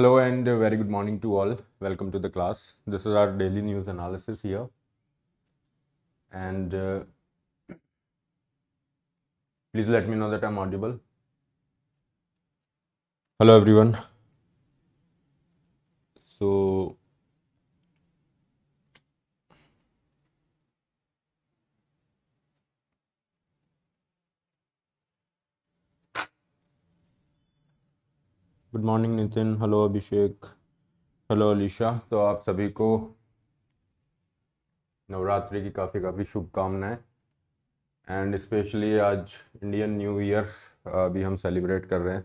Hello and very good morning to all. Welcome to the class. This is our daily news analysis here. And uh, please let me know that I'm audible. Hello everyone. So good morning Nitin hello Abhishek hello Alisha तो आप सभी को नवरात्रि की काफ़ी काफ़ी शुभकामनाएं and specially आज Indian new year भी हम सेलिब्रेट कर रहे हैं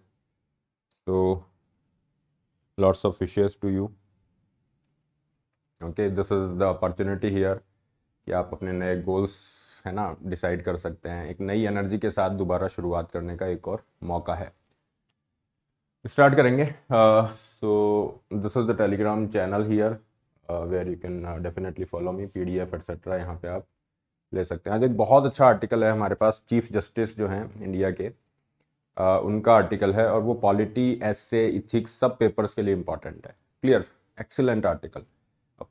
so lots of wishes to you okay this is the opportunity here कि आप अपने नए गोल्स है ना डिसाइड कर सकते हैं एक नई एनर्जी के साथ दोबारा शुरुआत करने का एक और मौका है स्टार्ट करेंगे so this is the Telegram channel here where you can definitely follow me P D F etcetera यहाँ पर आप ले सकते हैं आज एक बहुत अच्छा आर्टिकल है हमारे पास चीफ जस्टिस जो हैं इंडिया के uh, उनका आर्टिकल है और वो पॉलिटी एसे इथिक्स सब पेपर्स के लिए इंपॉर्टेंट है क्लियर एक्सीलेंट आर्टिकल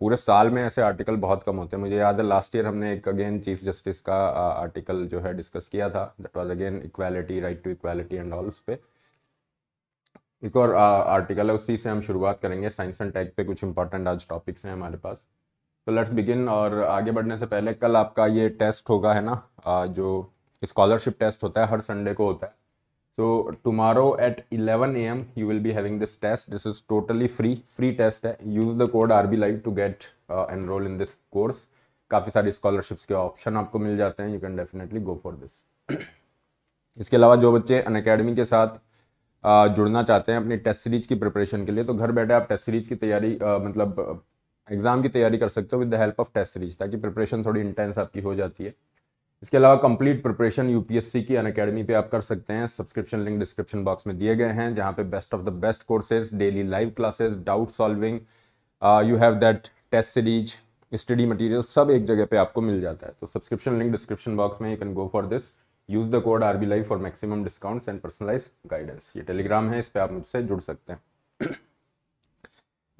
पूरे साल में ऐसे आर्टिकल बहुत कम होते हैं मुझे याद है लास्ट ईयर हमने एक अगेन चीफ जस्टिस का आर्टिकल uh, जो है डिस्कस किया था that was again equality right to equality and all उस पर एक और आ, आर्टिकल है उसी से हम शुरुआत करेंगे साइंस एंड टेक पे कुछ इंपॉर्टेंट आज टॉपिक्स हैं हमारे पास तो लेट्स बिगिन और आगे बढ़ने से पहले कल आपका ये टेस्ट होगा है ना आ, जो स्कॉलरशिप टेस्ट होता है हर संडे को होता है so tomorrow at eleven A M you will be having this test this is totally free free test है use the code R B live to get enrol in this course काफ़ी सारी scholarships के option आपको मिल जाते हैं you can definitely go for this इसके अलावा जो बच्चे अन के साथ जुड़ना चाहते हैं अपनी टेस्ट सीरीज की प्रिपरेशन के लिए तो घर बैठे आप टेस्ट सीरीज की तैयारी मतलब एग्ज़ाम की तैयारी कर सकते हो with the help of test series ताकि प्रिपरेशन थोड़ी इंटेंस आपकी हो जाती है इसके अलावा कंप्लीट प्रिपरेशन यूपीएससी की अन अकेडमी पे आप कर सकते हैं सब्सक्रिप्शन लिंक डिस्क्रिप्शन बॉक्स में दिए गए हैं जहाँ पे best of the best courses daily live classes doubt solving you have that test series study material सब एक जगह पे आपको मिल जाता है तो सब्सक्रिप्शन लिंक डिस्क्रिप्शन बॉक्स में you can go for this use the code R B live for maximum discounts and personalise guidance ये टेलीग्राम है इस पर आप मुझसे जुड़ सकते हैं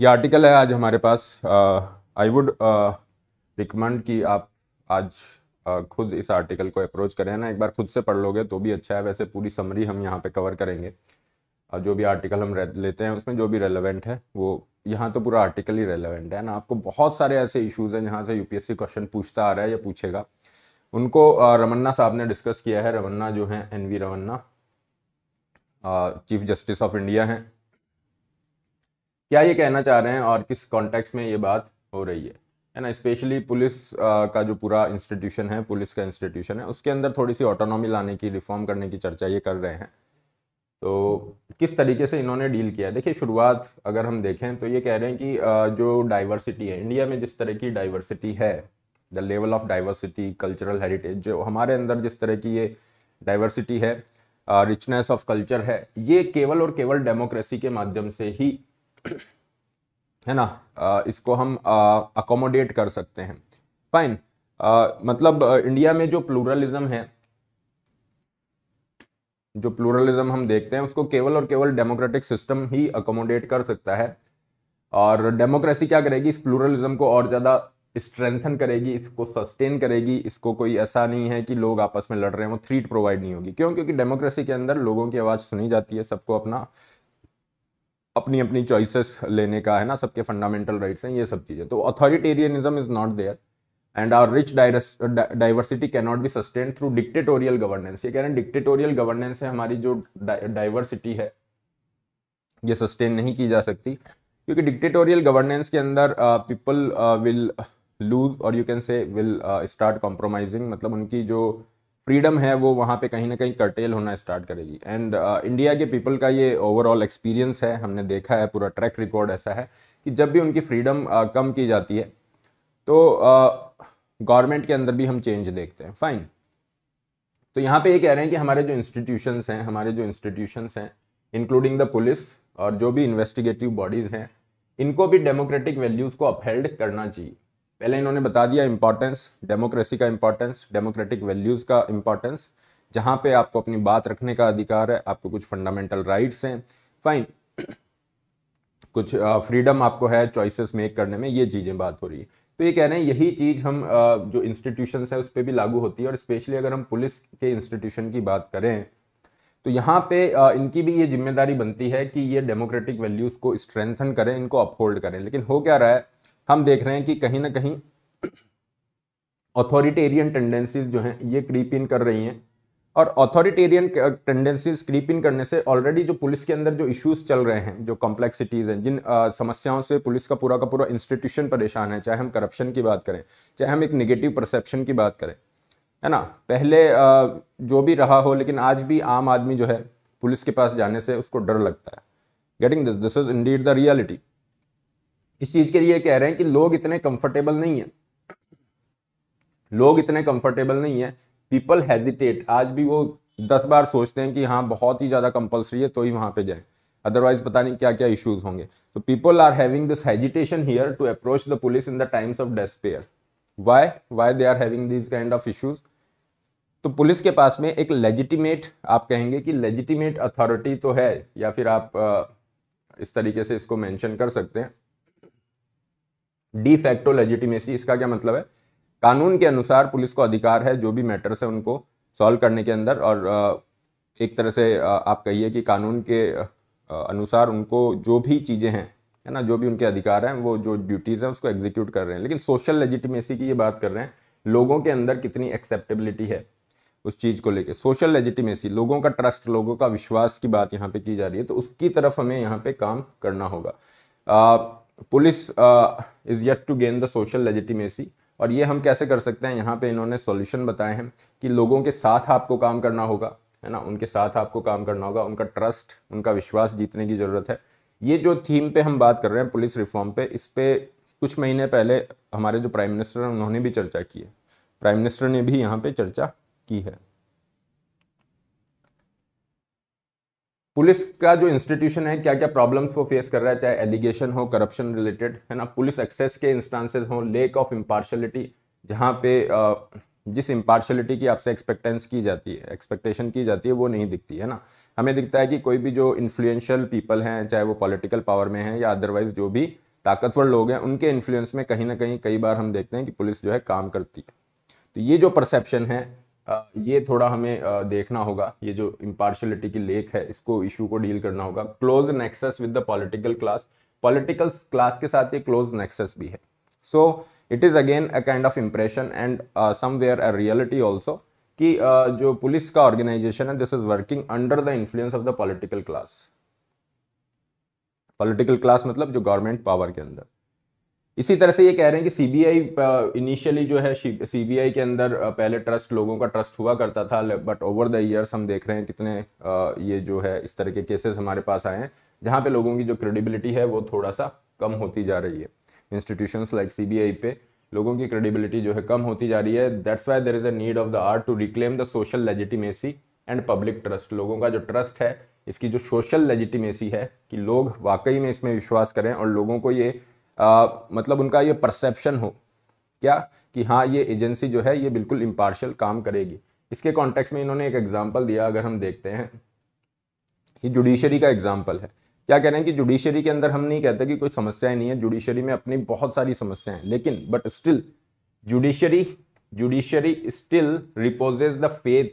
यह आर्टिकल है आज हमारे पास आई वुड रिकमेंड कि आप आज uh, खुद इस आर्टिकल को अप्रोच करें ना एक बार खुद से पढ़ लोगे तो भी अच्छा है वैसे पूरी समरी हम यहाँ पे कवर करेंगे uh, जो भी आर्टिकल हम लेते हैं उसमें जो भी रेलिवेंट है वो यहाँ तो पूरा आर्टिकल ही रेलिवेंट है ना आपको बहुत सारे ऐसे इशूज़ हैं जहाँ से यूपीएससी क्वेश्चन पूछता आ रहा है या पूछेगा उनको रमन्ना साहब ने डिस्कस किया है रमन्ना जो हैं N V Ramana chief justice of India हैं क्या ये कहना चाह रहे हैं और किस कॉन्टेक्स में ये बात हो रही है है ना स्पेशली पुलिस का जो पूरा इंस्टीट्यूशन है पुलिस का इंस्टीट्यूशन है उसके अंदर थोड़ी सी ऑटोनॉमी लाने की रिफॉर्म करने की चर्चा ये कर रहे हैं तो किस तरीके से इन्होंने डील किया देखिए शुरुआत अगर हम देखें तो ये कह रहे हैं कि जो डाइवर्सिटी है इंडिया में जिस तरह की डाइवर्सिटी है the level of diversity cultural heritage जो हमारे अंदर जिस तरह की ये डाइवर्सिटी है रिचनेस ऑफ कल्चर है ये केवल और केवल डेमोक्रेसी के माध्यम से ही है ना uh, इसको हम अकोमोडेट uh, कर सकते हैं फाइन uh, मतलब इंडिया में जो प्लूरलिज्म है जो प्लूरलिज्म हम देखते हैं उसको केवल और केवल डेमोक्रेटिक सिस्टम ही अकोमोडेट कर सकता है और डेमोक्रेसी क्या करेगी इस प्लूरलिज्म को और ज़्यादा स्ट्रेंथन करेगी इसको सस्टेन करेगी इसको कोई ऐसा नहीं है कि लोग आपस में लड़ रहे वो थ्रीट प्रोवाइड नहीं होगी क्यों क्योंकि डेमोक्रेसी के अंदर लोगों की आवाज़ सुनी जाती है सबको अपना अपनी अपनी चॉइसेस लेने का है ना सबके फंडामेंटल राइट्स हैं ये सब चीज़ें तो authoritarianism is not there and our rich diversity can not be sustain through dictatorial governance ये कह रहे हैं डिक्टेटोरियल गवर्नेंस है हमारी जो डाइवर्सिटी है ये सस्टेन नहीं की जा सकती क्योंकि डिक्टेटोरियल गवर्नेंस के अंदर people will uh, uh lose और you can say will start compromising मतलब उनकी जो फ्रीडम है वो वहाँ पे कहीं ना कहीं कर्टेल होना स्टार्ट करेगी एंड uh, इंडिया के पीपल का ये ओवरऑल एक्सपीरियंस है हमने देखा है पूरा ट्रैक रिकॉर्ड ऐसा है कि जब भी उनकी फ्रीडम uh, कम की जाती है तो गवर्नमेंट uh, के अंदर भी हम चेंज देखते हैं फाइन तो यहाँ पे ये कह रहे हैं कि हमारे जो इंस्टीट्यूशंस हैं हमारे जो इंस्टीट्यूशंस हैं इंक्लूडिंग द पुलिस और जो भी इन्वेस्टिगेटिव बॉडीज़ हैं इनको भी डेमोक्रेटिक वैल्यूज़ को अपहेल्ड करना चाहिए पहले इन्होंने बता दिया इम्पॉर्टेंस डेमोक्रेसी का इम्पॉर्टेंस डेमोक्रेटिक वैल्यूज़ का इम्पॉर्टेंस जहाँ पे आपको अपनी बात रखने का अधिकार है आपको कुछ फंडामेंटल राइट्स हैं फाइन कुछ फ्रीडम आपको है चॉइसेस मेक करने में ये चीज़ें बात हो रही है तो ये कह रहे हैं यही चीज़ हम जो इंस्टीट्यूशन है उस पर भी लागू होती है और स्पेशली अगर हम पुलिस के इंस्टीट्यूशन की बात करें तो यहाँ पे इनकी भी ये जिम्मेदारी बनती है कि ये डेमोक्रेटिक वैल्यूज़ को स्ट्रेंथन करें इनको अपहोल्ड करें लेकिन हो क्या रहा है हम देख रहे हैं कि कहीं ना कहीं ऑथोरिटेरियन टेंडेंसीज जो हैं ये क्रीप इन कर रही हैं और ऑथोरिटेरियन टेंडेंसीज क्रीप इन करने से ऑलरेडी जो पुलिस के अंदर जो इश्यूज चल रहे हैं जो कॉम्प्लेक्सिटीज़ हैं जिन आ, समस्याओं से पुलिस का पूरा का पूरा इंस्टीट्यूशन परेशान है चाहे हम करप्शन की बात करें चाहे हम एक निगेटिव परसेप्शन की बात करें है ना पहले आ, जो भी रहा हो लेकिन आज भी आम आदमी जो है पुलिस के पास जाने से उसको डर लगता है getting this this is indeed the reality इस चीज के लिए कह रहे हैं कि लोग इतने कंफर्टेबल नहीं है लोग इतने कंफर्टेबल नहीं है पीपल हेजिटेट आज भी वो दस बार सोचते हैं कि हाँ बहुत ही ज़्यादा कंपल्सरी है तो ही वहां पे जाए अदरवाइज पता नहीं क्या क्या इश्यूज होंगे तो people are having this hesitation here to approach the police in the times of despair why why they are having this kind of issues तो पुलिस के पास में एक लेजिटिमेट आप कहेंगे कि लेजिटिमेट अथॉरिटी तो है या फिर आप इस तरीके से इसको मेंशन कर सकते हैं डी फैक्टो लेजिटिमेसी इसका क्या मतलब है कानून के अनुसार पुलिस को अधिकार है जो भी मैटर्स है उनको सॉल्व करने के अंदर और एक तरह से आप कहिए कि कानून के अनुसार उनको जो भी चीज़ें हैं है ना जो भी उनके अधिकार हैं वो जो ड्यूटीज़ हैं उसको एग्जीक्यूट कर रहे हैं लेकिन सोशल लेजिटिमेसी की ये बात कर रहे हैं लोगों के अंदर कितनी एक्सेप्टेबिलिटी है उस चीज़ को लेके सोशल लेजिटिमेसी लोगों का ट्रस्ट लोगों का विश्वास की बात यहाँ पे की जा रही है तो उसकी तरफ हमें यहाँ पे काम करना होगा police is yet to gain the social legitimacy और ये हम कैसे कर सकते हैं यहाँ पे इन्होंने सॉल्यूशन बताए हैं कि लोगों के साथ आपको काम करना होगा है ना उनके साथ आपको काम करना होगा उनका ट्रस्ट उनका विश्वास जीतने की ज़रूरत है ये जो थीम पे हम बात कर रहे हैं पुलिस रिफॉर्म पे इस पर कुछ महीने पहले हमारे जो प्राइम मिनिस्टर हैं उन्होंने भी चर्चा की है प्राइम मिनिस्टर ने भी यहाँ पे चर्चा की है पुलिस का जो इंस्टीट्यूशन है क्या क्या प्रॉब्लम्स वो फेस कर रहा है चाहे एलिगेशन हो करप्शन रिलेटेड है ना पुलिस एक्सेस के इंस्टांसेस हो लेक ऑफ इम्पार्शलिटी जहाँ पे जिस इम्पार्शलिटी की आपसे एक्सपेक्टेंस की जाती है एक्सपेक्टेशन की जाती है वो नहीं दिखती है ना हमें दिखता है कि कोई भी जो इन्फ्लुएंशियल पीपल हैं चाहे वो पॉलिटिकल पावर में हैं या अदरवाइज जो भी ताकतवर लोग हैं उनके इन्फ्लुएंस में कहीं ना कहीं कई बार हम देखते हैं कि पुलिस जो है काम करती है तो ये जो परसेप्शन है ये थोड़ा हमें देखना होगा ये जो इम्पार्शलिटी की लेख है इसको इशू को डील करना होगा close nexus with the political class political class के साथ ये क्लोज नेक्सस भी है so it is again a kind of impression and somewhere a reality also कि uh, जो पुलिस का ऑर्गेनाइजेशन है this is working under the influence of the political class political class मतलब जो गवर्नमेंट पावर के अंदर इसी तरह से ये कह रहे हैं कि सीबीआई इनिशियली जो है सीबीआई के अंदर पहले ट्रस्ट लोगों का ट्रस्ट हुआ करता था बट ओवर द ईयर्स हम देख रहे हैं कितने ये जो है इस तरह के केसेस हमारे पास आए हैं जहाँ पे लोगों की जो क्रेडिबिलिटी है वो थोड़ा सा कम होती जा रही है इंस्टीट्यूशंस लाइक सीबीआई पे लोगों की क्रेडिबिलिटी जो है कम होती जा रही है that's why there is a need of the hour to reclaim the social legitimacy and public trust लोगों का जो ट्रस्ट है इसकी जो सोशल लेजिटिमेसी है कि लोग वाकई में इसमें विश्वास करें और लोगों को ये आ, मतलब उनका ये परसेप्शन हो क्या कि हाँ ये एजेंसी जो है ये बिल्कुल इम्पार्शल काम करेगी इसके कॉन्टेक्स्ट में इन्होंने एक एग्जाम्पल दिया अगर हम देखते हैं ये जुडिशरी का एग्जाम्पल है क्या कह रहे हैं कि जुडिशरी के अंदर हम नहीं कहते कि कोई समस्याएं नहीं है जुडिशरी में अपनी बहुत सारी समस्याएं हैं लेकिन but still judiciary judiciary still reposes the faith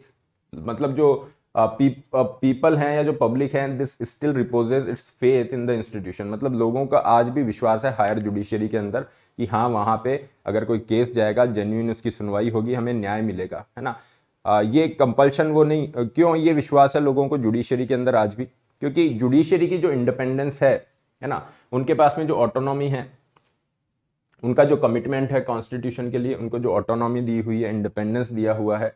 मतलब जो पीपल uh, uh, हैं या जो पब्लिक हैं this still reposes its faith in the institution मतलब लोगों का आज भी विश्वास है हायर जुडिशरी के अंदर कि हाँ वहाँ पे अगर कोई केस जाएगा जेन्यून उसकी सुनवाई होगी हमें न्याय मिलेगा है ना आ, uh, ये कंपल्शन वो नहीं क्यों ये विश्वास है लोगों को जुडिशरी के अंदर आज भी क्योंकि जुडिशरी की जो इंडिपेंडेंस है है ना उनके पास में जो ऑटोनॉमी है उनका जो कमिटमेंट है कॉन्स्टिट्यूशन के लिए उनको जो ऑटोनॉमी दी हुई है इंडिपेंडेंस दिया हुआ है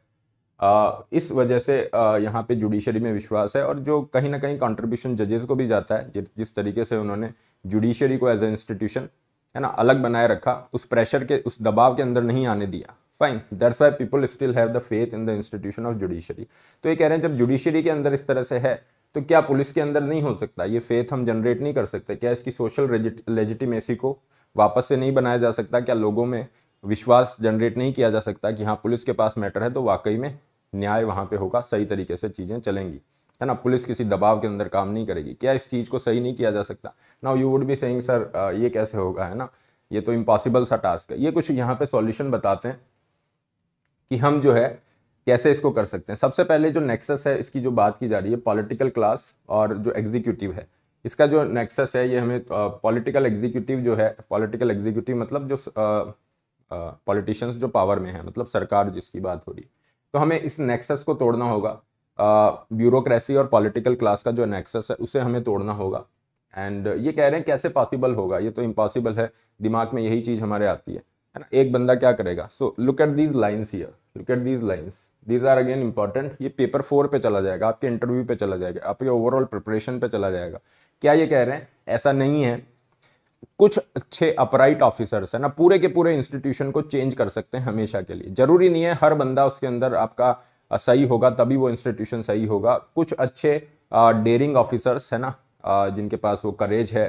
इस वजह से यहाँ पे जुडिशरी में विश्वास है और जो कहीं ना कहीं कंट्रीब्यूशन जजेस को भी जाता है जिस तरीके से उन्होंने जुडिशरी को एज ए इंस्टीट्यूशन है ना अलग बनाए रखा उस प्रेशर के उस दबाव के अंदर नहीं आने दिया fine that's why people still have the faith in the institution of judiciary तो ये कह रहे हैं जब जुडिशरी के अंदर इस तरह से है तो क्या पुलिस के अंदर नहीं हो सकता ये फेथ हम जनरेट नहीं कर सकते क्या इसकी सोशल लेजिटिमेसी को वापस से नहीं बनाया जा सकता क्या लोगों में विश्वास जनरेट नहीं किया जा सकता कि हाँ पुलिस के पास मैटर है तो वाकई में न्याय वहाँ पे होगा सही तरीके से चीज़ें चलेंगी है ना पुलिस किसी दबाव के अंदर काम नहीं करेगी क्या इस चीज़ को सही नहीं किया जा सकता now you would be saying sir ये कैसे होगा है ना ये तो इम्पॉसिबल सा टास्क है ये कुछ यहाँ पे सॉल्यूशन बताते हैं कि हम जो है कैसे इसको कर सकते हैं सबसे पहले जो नेक्सस है इसकी जो बात की जा रही है पॉलिटिकल क्लास और जो एग्जीक्यूटिव है इसका जो नेक्सस है ये हमें पॉलिटिकल uh, एग्जीक्यूटिव जो है पॉलिटिकल एग्जीक्यूटिव मतलब जो uh, पॉलिटिशियंस जो पावर में है मतलब सरकार जिसकी बात हो रही तो हमें इस नेक्सस को तोड़ना होगा ब्यूरोक्रेसी और पॉलिटिकल क्लास का जो नेक्सस है उसे हमें तोड़ना होगा एंड ये कह रहे हैं कैसे पॉसिबल होगा ये तो इम्पॉसिबल है दिमाग में यही चीज़ हमारे आती है है ना एक बंदा क्या करेगा so look at these lines here look at these lines these are again important ये पेपर फोर पे चला जाएगा आपके इंटरव्यू पे चला जाएगा आपके ओवरऑल प्रिपरेशन पे चला जाएगा क्या ये कह रहे हैं ऐसा नहीं है कुछ अच्छे अपराइट ऑफिसर्स है ना पूरे के पूरे इंस्टीट्यूशन को चेंज कर सकते हैं हमेशा के लिए जरूरी नहीं है हर बंदा उसके अंदर आपका सही होगा तभी वो इंस्टीट्यूशन सही होगा कुछ अच्छे डेरिंग ऑफिसर्स है ना जिनके पास वो करेज है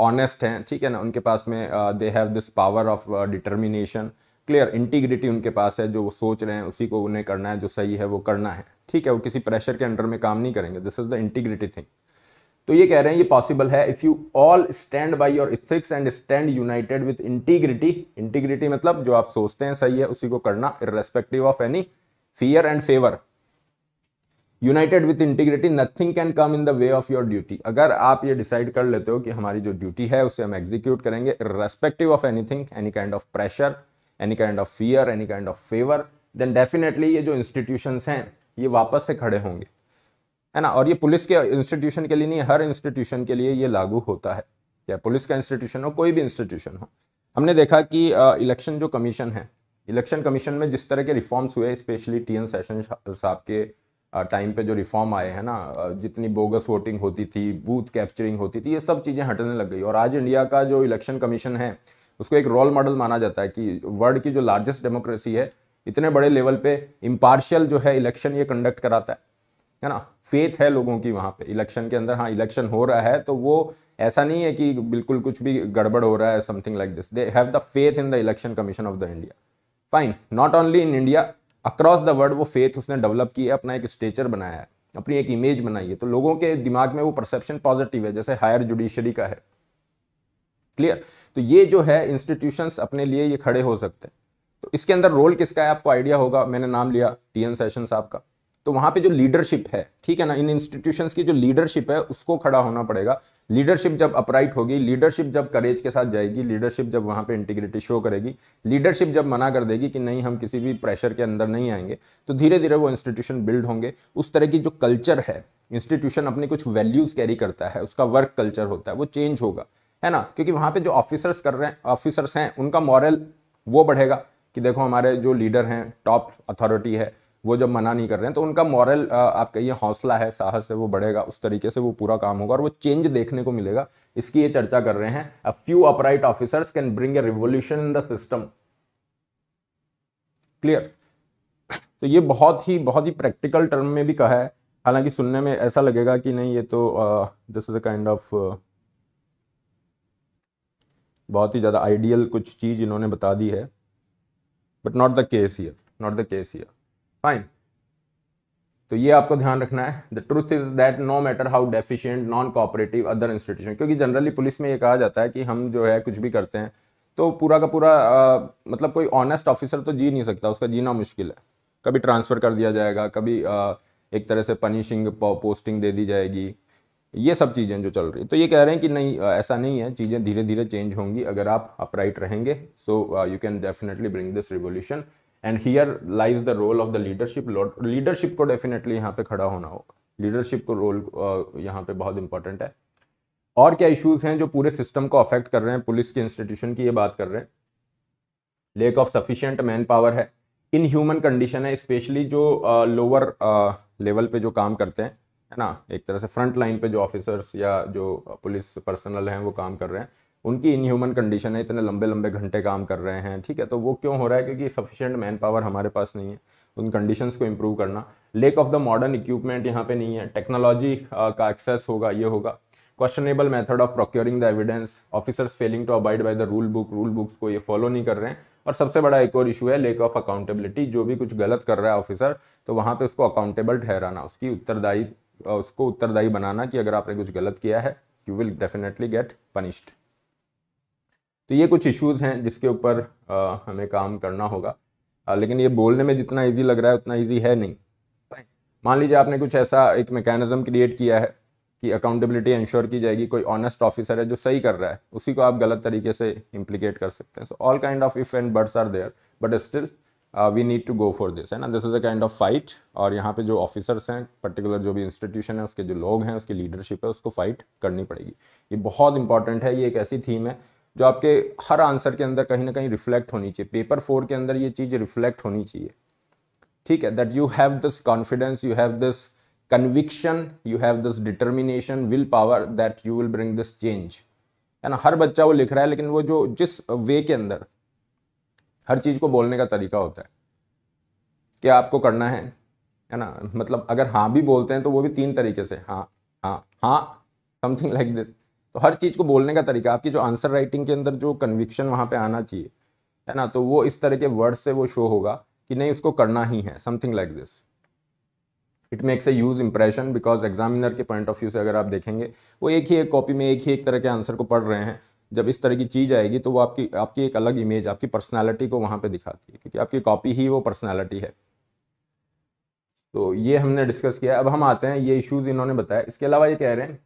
ऑनेस्ट हैं ठीक है ना उनके पास में they have this power of determination clear integrity उनके पास है जो वो सोच रहे हैं उसी को उन्हें करना है जो सही है वो करना है ठीक है वो किसी प्रेशर के अंडर में काम नहीं करेंगे this is the integrity thing तो ये कह रहे हैं ये पॉसिबल है if you all stand by your ethics and stand united with integrity integrity मतलब जो आप सोचते हैं सही है उसी को करना respective of any fear and favour united with integrity nothing can come in the way of your duty अगर आप ये डिसाइड कर लेते हो कि हमारी जो ड्यूटी है उसे हम एग्जीक्यूट करेंगे respective of anything any kind of pressure any kind of fear any kind of favour then definitely ये जो इंस्टीट्यूशन हैं ये वापस से खड़े होंगे है ना और ये पुलिस के इंस्टीट्यूशन के लिए नहीं हर इंस्टीट्यूशन के लिए ये लागू होता है चाहे पुलिस का इंस्टीट्यूशन हो कोई भी इंस्टीट्यूशन हो हमने देखा कि इलेक्शन जो कमीशन है इलेक्शन कमीशन में जिस तरह के रिफॉर्म्स हुए स्पेशली टी एन सेशन साहब के टाइम पे जो रिफॉर्म आए हैं ना जितनी बोगस वोटिंग होती थी बूथ कैप्चरिंग होती थी ये सब चीज़ें हटने लग गई और आज इंडिया का जो इलेक्शन कमीशन है उसको एक रोल मॉडल माना जाता है कि वर्ल्ड की जो लार्जेस्ट डेमोक्रेसी है इतने बड़े लेवल पे इम्पार्शल जो है इलेक्शन ये कंडक्ट कराता है है ना फेथ है लोगों की वहाँ पे इलेक्शन के अंदर हाँ इलेक्शन हो रहा है तो वो ऐसा नहीं है कि बिल्कुल कुछ भी गड़बड़ हो रहा है something like this they have the faith in the election commission of the India fine not only in India across the world वो फेथ उसने डेवलप की है अपना एक स्टेचर बनाया है अपनी एक इमेज बनाई है तो लोगों के दिमाग में वो परसेप्शन पॉजिटिव है जैसे हायर जुडिशरी का है क्लियर तो ये जो है इंस्टीट्यूशन अपने लिए ये खड़े हो सकते हैं तो इसके अंदर रोल किसका है आपको आइडिया होगा मैंने नाम लिया टी एन सेशन साहब का तो वहाँ पे जो लीडरशिप है ठीक है ना इन इंस्टीट्यूशन की जो लीडरशिप है उसको खड़ा होना पड़ेगा लीडरशिप जब अपराइट होगी लीडरशिप जब करेज के साथ जाएगी लीडरशिप जब वहाँ पे इंटीग्रिटी शो करेगी लीडरशिप जब मना कर देगी कि नहीं हम किसी भी प्रेशर के अंदर नहीं आएंगे तो धीरे धीरे वो इंस्टीट्यूशन बिल्ड होंगे उस तरह की जो कल्चर है इंस्टीट्यूशन अपने कुछ वैल्यूज़ कैरी करता है उसका वर्क कल्चर होता है वो चेंज होगा है ना क्योंकि वहाँ पे जो ऑफिसर्स कर रहे हैं ऑफिसर्स हैं उनका मॉरल वो बढ़ेगा कि देखो हमारे जो लीडर हैं टॉप अथॉरिटी है वो जब मना नहीं कर रहे हैं तो उनका मॉरल आप कहिए हौसला है साहस है वो बढ़ेगा उस तरीके से वो पूरा काम होगा और वो चेंज देखने को मिलेगा इसकी ये चर्चा कर रहे हैं a few upright officers can bring a revolution in the system clear तो ये बहुत ही बहुत ही प्रैक्टिकल टर्म में भी कहा है हालांकि सुनने में ऐसा लगेगा कि नहीं ये तो this is a kind of बहुत ही ज़्यादा आइडियल कुछ चीज़ इन्होंने बता दी है but not the case here not the case here fine तो ये आपको ध्यान रखना है the truth is that no matter how deficient non cooperative other institution क्योंकि जनरली पुलिस में ये कहा जाता है कि हम जो है कुछ भी करते हैं तो पूरा का पूरा आ, मतलब कोई ऑनेस्ट ऑफिसर तो जी नहीं सकता उसका जीना मुश्किल है कभी ट्रांसफ़र कर दिया जाएगा कभी आ, एक तरह से पनिशिंग पोस्टिंग दे दी जाएगी ये सब चीज़ें जो चल रही है तो ये कह रहे हैं कि नहीं ऐसा नहीं है चीज़ें धीरे धीरे चेंज होंगी अगर आप अपराइट रहेंगे so you can definitely bring this revolution and here lies the role of the leadership leadership को डेफिनेटली यहाँ पे खड़ा होना होगा लीडरशिप को रोल यहाँ पे बहुत इंपॉर्टेंट है और क्या इश्यूज हैं जो पूरे सिस्टम को अफेक्ट कर रहे हैं पुलिस के इंस्टीट्यूशन की ये बात कर रहे हैं lack of sufficient man power है इन ह्यूमन कंडीशन है स्पेशली जो लोअर लेवल पे जो काम करते हैं है ना एक तरह से फ्रंट लाइन पे जो ऑफिसर्स या जो पुलिस पर्सनल हैं वो काम कर रहे हैं उनकी इनह्यूमन कंडीशन है इतने लंबे लंबे घंटे काम कर रहे हैं ठीक है तो वो क्यों हो रहा है क्योंकि सफिशियंट मैन पावर हमारे पास नहीं है उन कंडीशंस को इम्प्रूव करना lack of the modern equipment यहाँ पे नहीं है टेक्नोलॉजी uh, का एक्सेस होगा ये होगा questionable method of procuring the evidence officers failing to abide by the rule book rule books को ये फॉलो नहीं कर रहे हैं और सबसे बड़ा एक और इशू है लेक ऑफ अकाउंटेबिलिटी जो भी कुछ गलत कर रहा है ऑफिसर तो वहाँ पे उसको अकाउंटेबल ठहराना उसकी उत्तरदायी uh, उसको उत्तरदायी बनाना कि अगर आपने कुछ गलत किया है you will definitely get punished तो ये कुछ इश्यूज़ हैं जिसके ऊपर हमें काम करना होगा आ, लेकिन ये बोलने में जितना ईजी लग रहा है उतना ईजी है नहीं मान लीजिए आपने कुछ ऐसा एक मैकेनिज्म क्रिएट किया है कि अकाउंटेबिलिटी इंश्योर की जाएगी कोई ऑनेस्ट ऑफिसर है जो सही कर रहा है उसी को आप गलत तरीके से इम्प्लीकेट कर सकते हैं so all kind of if and buts are there but still we need to go for this है ना this is a kind of fight और यहाँ पे जो ऑफिसर्स हैं पर्टिकुलर जो भी इंस्टीट्यूशन है उसके जो लोग हैं उसकी लीडरशिप है उसको फाइट करनी पड़ेगी ये बहुत इंपॉर्टेंट है ये एक ऐसी थीम है जो आपके हर आंसर के अंदर कहीं ना कहीं रिफ्लेक्ट होनी चाहिए पेपर फोर के अंदर ये चीज़ रिफ्लेक्ट होनी चाहिए ठीक है that you have this confidence you have this conviction you have this determination will power that you will bring this change है ना हर बच्चा वो लिख रहा है लेकिन वो जो जिस वे के अंदर हर चीज़ को बोलने का तरीका होता है कि आपको करना है है ना मतलब अगर हाँ भी बोलते हैं तो वो भी तीन तरीके से हाँ हाँ हाँ समथिंग लाइक दिस तो हर चीज़ को बोलने का तरीका आपकी जो आंसर राइटिंग के अंदर जो कन्विक्शन वहाँ पे आना चाहिए है ना तो वो इस तरह के वर्ड से वो शो होगा कि नहीं उसको करना ही है something like this it makes a huge impression because examiner के पॉइंट ऑफ व्यू से अगर आप देखेंगे वो एक ही एक कॉपी में एक ही एक तरह के आंसर को पढ़ रहे हैं जब इस तरह की चीज़ आएगी तो वो आपकी आपकी एक अलग इमेज आपकी पर्सनैलिटी को वहाँ पे दिखाती है क्योंकि आपकी कॉपी ही वो पर्सनैलिटी है तो ये हमने डिस्कस किया अब हम आते हैं ये इश्यूज़ इन्होंने बताया इसके अलावा ये कह रहे हैं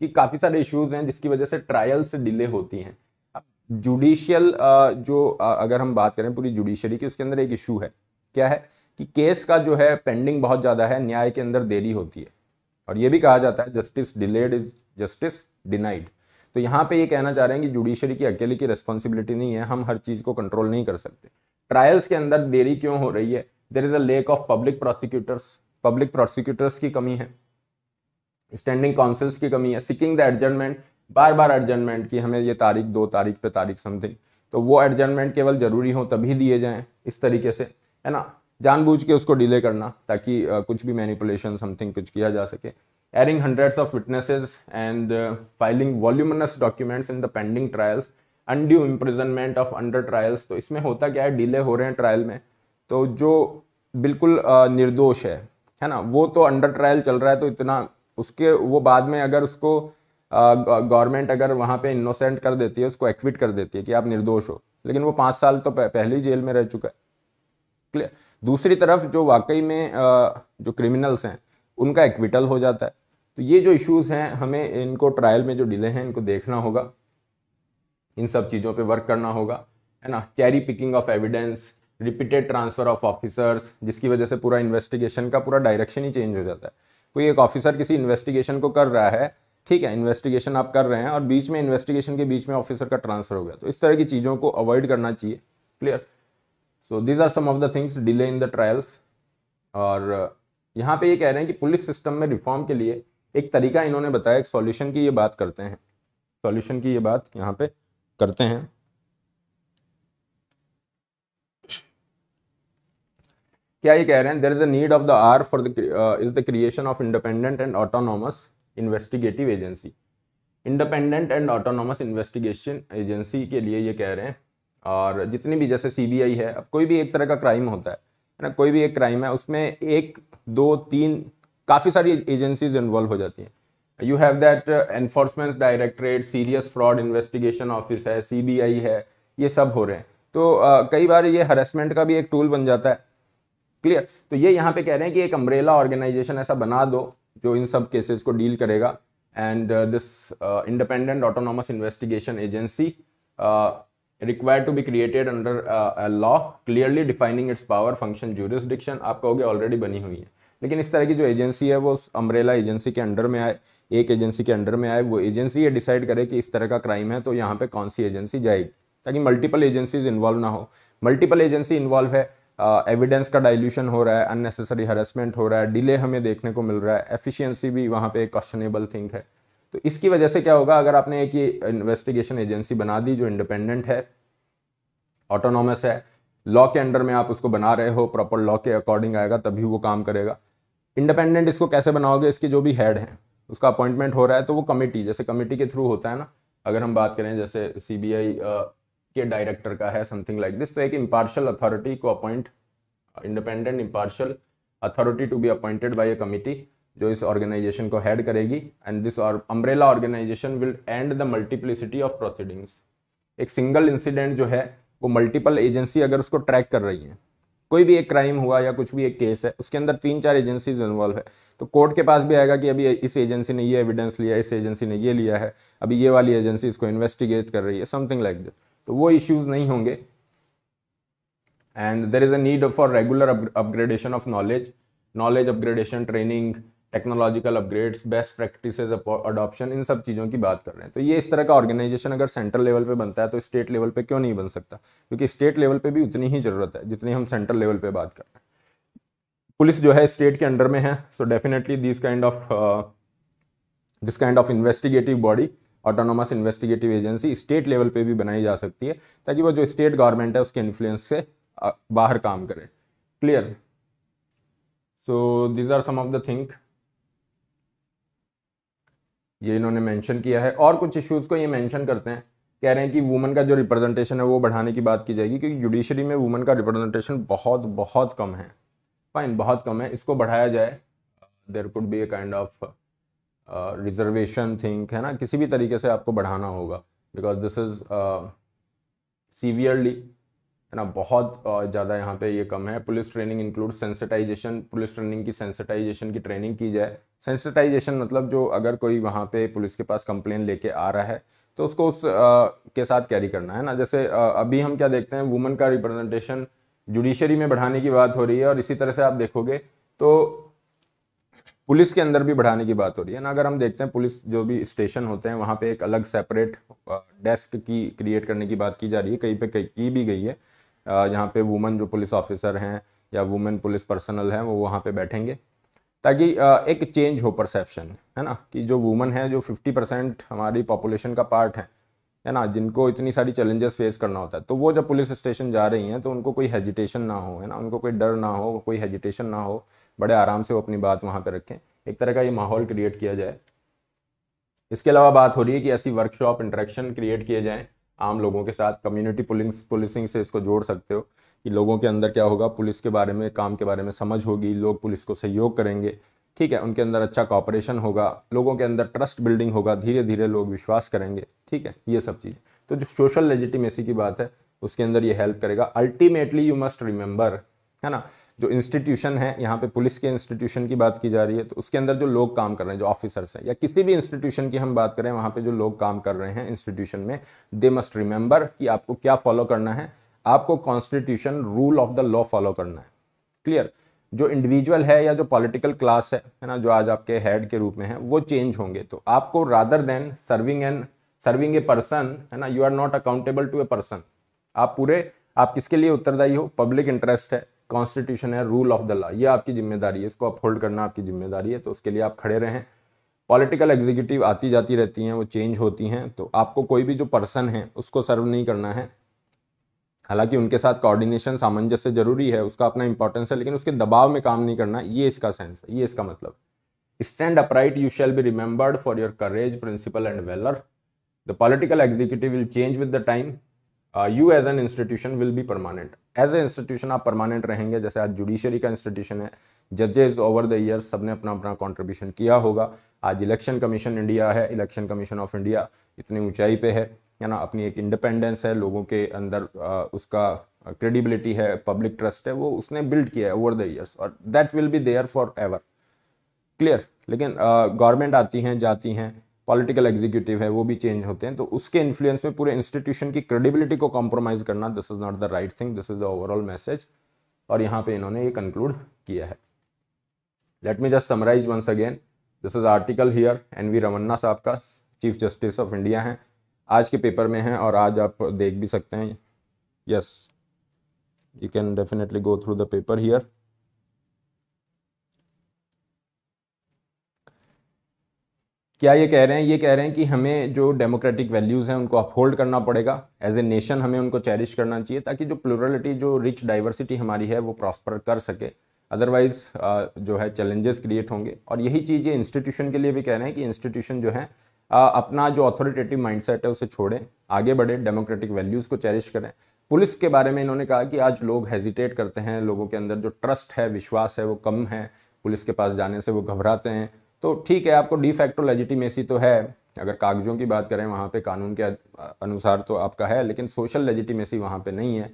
कि काफ़ी सारे इश्यूज हैं जिसकी वजह से ट्रायल्स डिले होती हैं अब जुडिशियल जो अगर हम बात करें पूरी जुडिशरी की उसके अंदर एक इशू है क्या है कि केस का जो है पेंडिंग बहुत ज़्यादा है न्याय के अंदर देरी होती है और ये भी कहा जाता है justice delayed is justice denied तो यहाँ पे ये कहना चाह रहे हैं कि जुडिशरी की अकेले की रिस्पॉन्सिबिलिटी नहीं है हम हर चीज़ को कंट्रोल नहीं कर सकते ट्रायल्स के अंदर देरी क्यों हो रही है there is a lack of public prosecutors public prosecutors की कमी है स्टैंडिंग काउंसिल्स की कमी है सिकिंग द एडजमेंट बार बार एडजमेंट की हमें ये तारीख दो तारीख पे तारीख समथिंग तो वो एडजमेंट केवल ज़रूरी हो तभी दिए जाएँ इस तरीके से है ना जानबूझ के उसको डिले करना ताकि कुछ भी मैनिपुलेशन समथिंग कुछ किया जा सके hearing hundreds of witnesses and filing voluminous documents in the pending trials undue imprisonment of under trials तो इसमें होता क्या है डिले हो रहे हैं ट्रायल में तो जो बिल्कुल निर्दोष है है ना वो तो अंडर ट्रायल चल रहा है तो इतना उसके वो बाद में अगर उसको गवर्नमेंट अगर वहाँ पे इनोसेंट कर देती है उसको एक्विट कर देती है कि आप निर्दोष हो लेकिन वो पाँच साल तो पहले ही जेल में रह चुका है क्लियर दूसरी तरफ जो वाकई में जो क्रिमिनल्स हैं उनका एक्विटल हो जाता है तो ये जो इश्यूज़ हैं हमें इनको ट्रायल में जो डिले हैं इनको देखना होगा इन सब चीज़ों पे वर्क करना होगा है ना cherry picking of evidence repeated transfer of officers जिसकी वजह से पूरा इन्वेस्टिगेशन का पूरा डायरेक्शन ही चेंज हो जाता है कोई एक ऑफिसर किसी इन्वेस्टिगेशन को कर रहा है ठीक है इन्वेस्टिगेशन आप कर रहे हैं और बीच में इन्वेस्टिगेशन के बीच में ऑफिसर का ट्रांसफर हो गया तो इस तरह की चीज़ों को अवॉइड करना चाहिए clear so these are some of the things delay in the trials और uh, यहाँ पे ये कह रहे हैं कि पुलिस सिस्टम में रिफॉर्म के लिए एक तरीका इन्होंने बताया एक सॉल्यूशन की ये बात करते हैं सॉल्यूशन की ये बात यहाँ पे करते हैं क्या ये कह रहे हैं there is a need of the hour for the is the creation of independent and autonomous investigative agency independent and autonomous investigation agency के लिए ये कह रहे हैं और जितनी भी जैसे सीबीआई है अब कोई भी एक तरह का क्राइम होता है ना कोई भी एक क्राइम है उसमें एक दो तीन काफ़ी सारी एजेंसीज इन्वॉल्व हो जाती हैं you have that enforcement directorate serious fraud investigation office है सी है ये सब हो रहे हैं तो uh, कई बार ये हरेसमेंट का भी एक टूल बन जाता है क्लियर तो ये यहाँ पे कह रहे हैं कि एक अम्ब्रेला ऑर्गेनाइजेशन ऐसा बना दो जो इन सब केसेस को डील करेगा and this independent autonomous investigation agency required to be created under law clearly defining its power function jurisdiction आप कहोगे ऑलरेडी बनी हुई है लेकिन इस तरह की जो एजेंसी है वो अम्ब्रेला एजेंसी के अंडर में आए एक एजेंसी के अंडर में आए वो एजेंसी ये डिसाइड करे कि इस तरह का क्राइम है तो यहाँ पे कौन सी एजेंसी जाएगी ताकि मल्टीपल एजेंसीज इन्वॉल्व ना हो मल्टीपल एजेंसी इन्वॉल्व है एविडेंस का डाइल्यूशन हो रहा है अननेसेसरी हरेसमेंट हो रहा है डिले हमें देखने को मिल रहा है एफिशिएंसी भी वहाँ पे एक क्वेश्चनेबल थिंग है तो इसकी वजह से क्या होगा अगर आपने एक इन्वेस्टिगेशन एजेंसी बना दी जो इंडिपेंडेंट है ऑटोनॉमस है लॉ के अंडर में आप उसको बना रहे हो प्रॉपर लॉ के अकॉर्डिंग आएगा तभी वो काम करेगा इंडिपेंडेंट इसको कैसे बनाओगे इसके जो भी हेड हैं उसका अपॉइंटमेंट हो रहा है तो वो कमेटी जैसे कमेटी के थ्रू होता है ना अगर हम बात करें जैसे सी के डायरेक्टर का है समथिंग लाइक दिस तो एक इम्पार्शल अथॉरिटी को appoint independent impartial authority to be appointed by a committee जो इस ऑर्गेनाइजेशन को हेड करेगी एंड दिस और umbrella organisation will end the multiplicity of proceedings एक सिंगल इंसिडेंट जो है वो मल्टीपल एजेंसी अगर उसको ट्रैक कर रही हैं कोई भी एक क्राइम हुआ या कुछ भी एक केस है उसके अंदर तीन चार एजेंसीज इन्वॉल्व है तो कोर्ट के पास भी आएगा कि अभी इस एजेंसी ने ये एविडेंस लिया इस एजेंसी ने ये लिया है अभी ये वाली एजेंसी इसको इन्वेस्टिगेट कर रही है समथिंग लाइक दिस तो वो इश्यूज नहीं होंगे and there is a need for regular upgradation of knowledge knowledge upgradation training technological upgrades best practice adoption इन सब चीज़ों की बात कर रहे हैं तो ये इस तरह का ऑर्गेनाइजेशन अगर सेंट्रल लेवल पे बनता है तो स्टेट लेवल पे क्यों नहीं बन सकता क्योंकि स्टेट लेवल पे भी उतनी ही ज़रूरत है जितनी हम सेंट्रल लेवल पे बात कर रहे हैं पुलिस जो है स्टेट के अंडर में है so definitely this kind of this kind of investigative body autonomous investigative agency state level पे भी बनाई जा सकती है ताकि वो जो स्टेट गवर्नमेंट है उसके इन्फ्लुएंस से बाहर काम करें clear so these are some of the thing ये इन्होंने मेंशन किया है और कुछ इश्यूज़ को ये मेंशन करते हैं कह रहे हैं कि वुमेन का जो रिप्रेजेंटेशन है वो बढ़ाने की बात की जाएगी क्योंकि जुडिशरी में वुमेन का रिप्रेजेंटेशन बहुत बहुत कम है फाइन बहुत कम है इसको बढ़ाया जाए there could be a kind of reservation uh, think है ना किसी भी तरीके से आपको बढ़ाना होगा बिकॉज दिस इज़ सीवियरली है ना बहुत uh, ज़्यादा यहाँ पे ये कम है police training include sensitisation police training की सेंसिटाइजेशन की ट्रेनिंग की जाए सेंसिटाइजेशन मतलब जो अगर कोई वहाँ पे पुलिस के पास कंप्लेन लेके आ रहा है तो उसको उस आ, uh, के साथ कैरी करना है ना जैसे आ, अभी हम क्या देखते हैं वुमेन का रिप्रेजेंटेशन जुडिशरी में बढ़ाने की बात हो रही है और इसी तरह से आप देखोगे तो पुलिस के अंदर भी बढ़ाने की बात हो रही है ना अगर हम देखते हैं पुलिस जो भी स्टेशन होते हैं वहाँ पे एक अलग सेपरेट डेस्क की क्रिएट करने की बात की जा रही है कहीं पे कहीं की भी गई है जहाँ पे वुमेन जो पुलिस ऑफिसर हैं या वुमेन पुलिस पर्सनल हैं वो वहाँ पे बैठेंगे ताकि एक चेंज हो परसेप्शन है ना कि जो वुमेन है जो फिफ्टी परसेंट हमारी पॉपुलेशन का पार्ट है है ना जिनको इतनी सारी चैलेंजेस फेस करना होता है तो वो जब पुलिस स्टेशन जा रही हैं तो उनको कोई हेजिटेशन ना हो है ना उनको कोई डर ना हो कोई हेजिटेशन ना हो बड़े आराम से वो अपनी बात वहाँ पर रखें एक तरह का ये माहौल क्रिएट किया जाए इसके अलावा बात हो रही है कि ऐसी वर्कशॉप इंट्रैक्शन क्रिएट किए जाएँ आम लोगों के साथ कम्युनिटी पुलिस पुलिसिंग से इसको जोड़ सकते हो कि लोगों के अंदर क्या होगा पुलिस के बारे में काम के बारे में समझ होगी लोग पुलिस को सहयोग करेंगे ठीक है उनके अंदर अच्छा कॉपरेशन होगा लोगों के अंदर ट्रस्ट बिल्डिंग होगा धीरे धीरे लोग विश्वास करेंगे ठीक है ये सब चीज़ें तो जो सोशल लेजिटिमेसी की बात है उसके अंदर ये हेल्प करेगा अल्टीमेटली यू मस्ट रिमेंबर है ना जो इंस्टीट्यूशन है यहाँ पे पुलिस के इंस्टीट्यूशन की बात की जा रही है तो उसके अंदर जो लोग काम कर रहे हैं जो ऑफिसर्स हैं या किसी भी इंस्टीट्यूशन की हम बात करें वहाँ पे जो लोग काम कर रहे हैं इंस्टीट्यूशन में दे मस्ट रिमेंबर कि आपको क्या फॉलो करना है आपको constitution rule of the law follow करना है क्लियर जो इंडिविजुअल है या जो पॉलिटिकल क्लास है है ना जो आज आपके हेड के रूप में है वो चेंज होंगे तो आपको rather than serving an serving a person है ना you are not accountable to a person आप पूरे आप किसके लिए उत्तरदायी हो पब्लिक इंटरेस्ट है कॉन्स्टिट्यूशन है रूल ऑफ द लॉ ये आपकी जिम्मेदारी है इसको अपहोल्ड करना आपकी जिम्मेदारी है तो उसके लिए आप खड़े रहें पॉलिटिकल एग्जीक्यूटिव आती जाती रहती हैं वो चेंज होती हैं तो आपको कोई भी जो पर्सन है उसको सर्व नहीं करना है हालांकि उनके साथ कोऑर्डिनेशन सामंजस्य जरूरी है उसका अपना इंपॉर्टेंस है लेकिन उसके दबाव में काम नहीं करना ये इसका सेंस है ये इसका मतलब stand upright you shall be remembered for your courage principle and valour the political executive will change with the time you as an institution will be permanent as a institution आप permanent रहेंगे जैसे आज judiciary का institution है जजेज over the year सब ने अपना अपना कॉन्ट्रीब्यूशन किया होगा आज इलेक्शन कमीशन इंडिया है इलेक्शन कमीशन ऑफ इंडिया इतनी ऊंचाई पे है है ना अपनी एक इंडिपेंडेंस है लोगों के अंदर आ, उसका क्रेडिबिलिटी है पब्लिक ट्रस्ट है वो उसने बिल्ड किया है ओवर द ईयर्स और that will be there for ever clear लेकिन गवर्नमेंट आती हैं जाती हैं पॉलिटिकल एग्जीक्यूटिव है वो भी चेंज होते हैं तो उसके इन्फ्लुएंस में पूरे इंस्टीट्यूशन की क्रेडिबिलिटी को कॉम्प्रोमाइज़ करना this is not the right thing this is the overall message और यहाँ पे इन्होंने ये कंक्लूड किया है let me just summarise once again this is article here N V Ramana साहब का चीफ जस्टिस ऑफ इंडिया हैं आज के पेपर में है और आज आप देख भी सकते हैं yes you can definitely go through the paper here क्या ये कह रहे हैं ये कह रहे हैं कि हमें जो डेमोक्रेटिक वैल्यूज़ हैं उनको अपहोल्ड करना पड़ेगा एज ए नेशन हमें उनको चेरिश करना चाहिए ताकि जो प्लुरलिटी जो रिच डाइवर्सिटी हमारी है वो प्रॉस्पर कर सके अदरवाइज़ uh, जो है चैलेंजेस क्रिएट होंगे और यही चीज़ ये इंस्टीट्यूशन के लिए भी कह रहे हैं कि इंस्टीट्यूशन जो है अपना जो अथॉरिटेटिव माइंडसेट है उसे छोड़ें आगे बढ़ें डेमोक्रेटिक वैल्यूज़ को चेरिश करें पुलिस के बारे में इन्होंने कहा कि आज लोग हेजिटेट करते हैं लोगों के अंदर जो ट्रस्ट है विश्वास है वो कम है पुलिस के पास जाने से वो घबराते हैं तो ठीक है आपको डिफेक्टो लेजिटिमेसी तो है अगर कागजों की बात करें वहाँ पे कानून के अनुसार तो आपका है लेकिन सोशल लेजिटिमेसी वहाँ पे नहीं है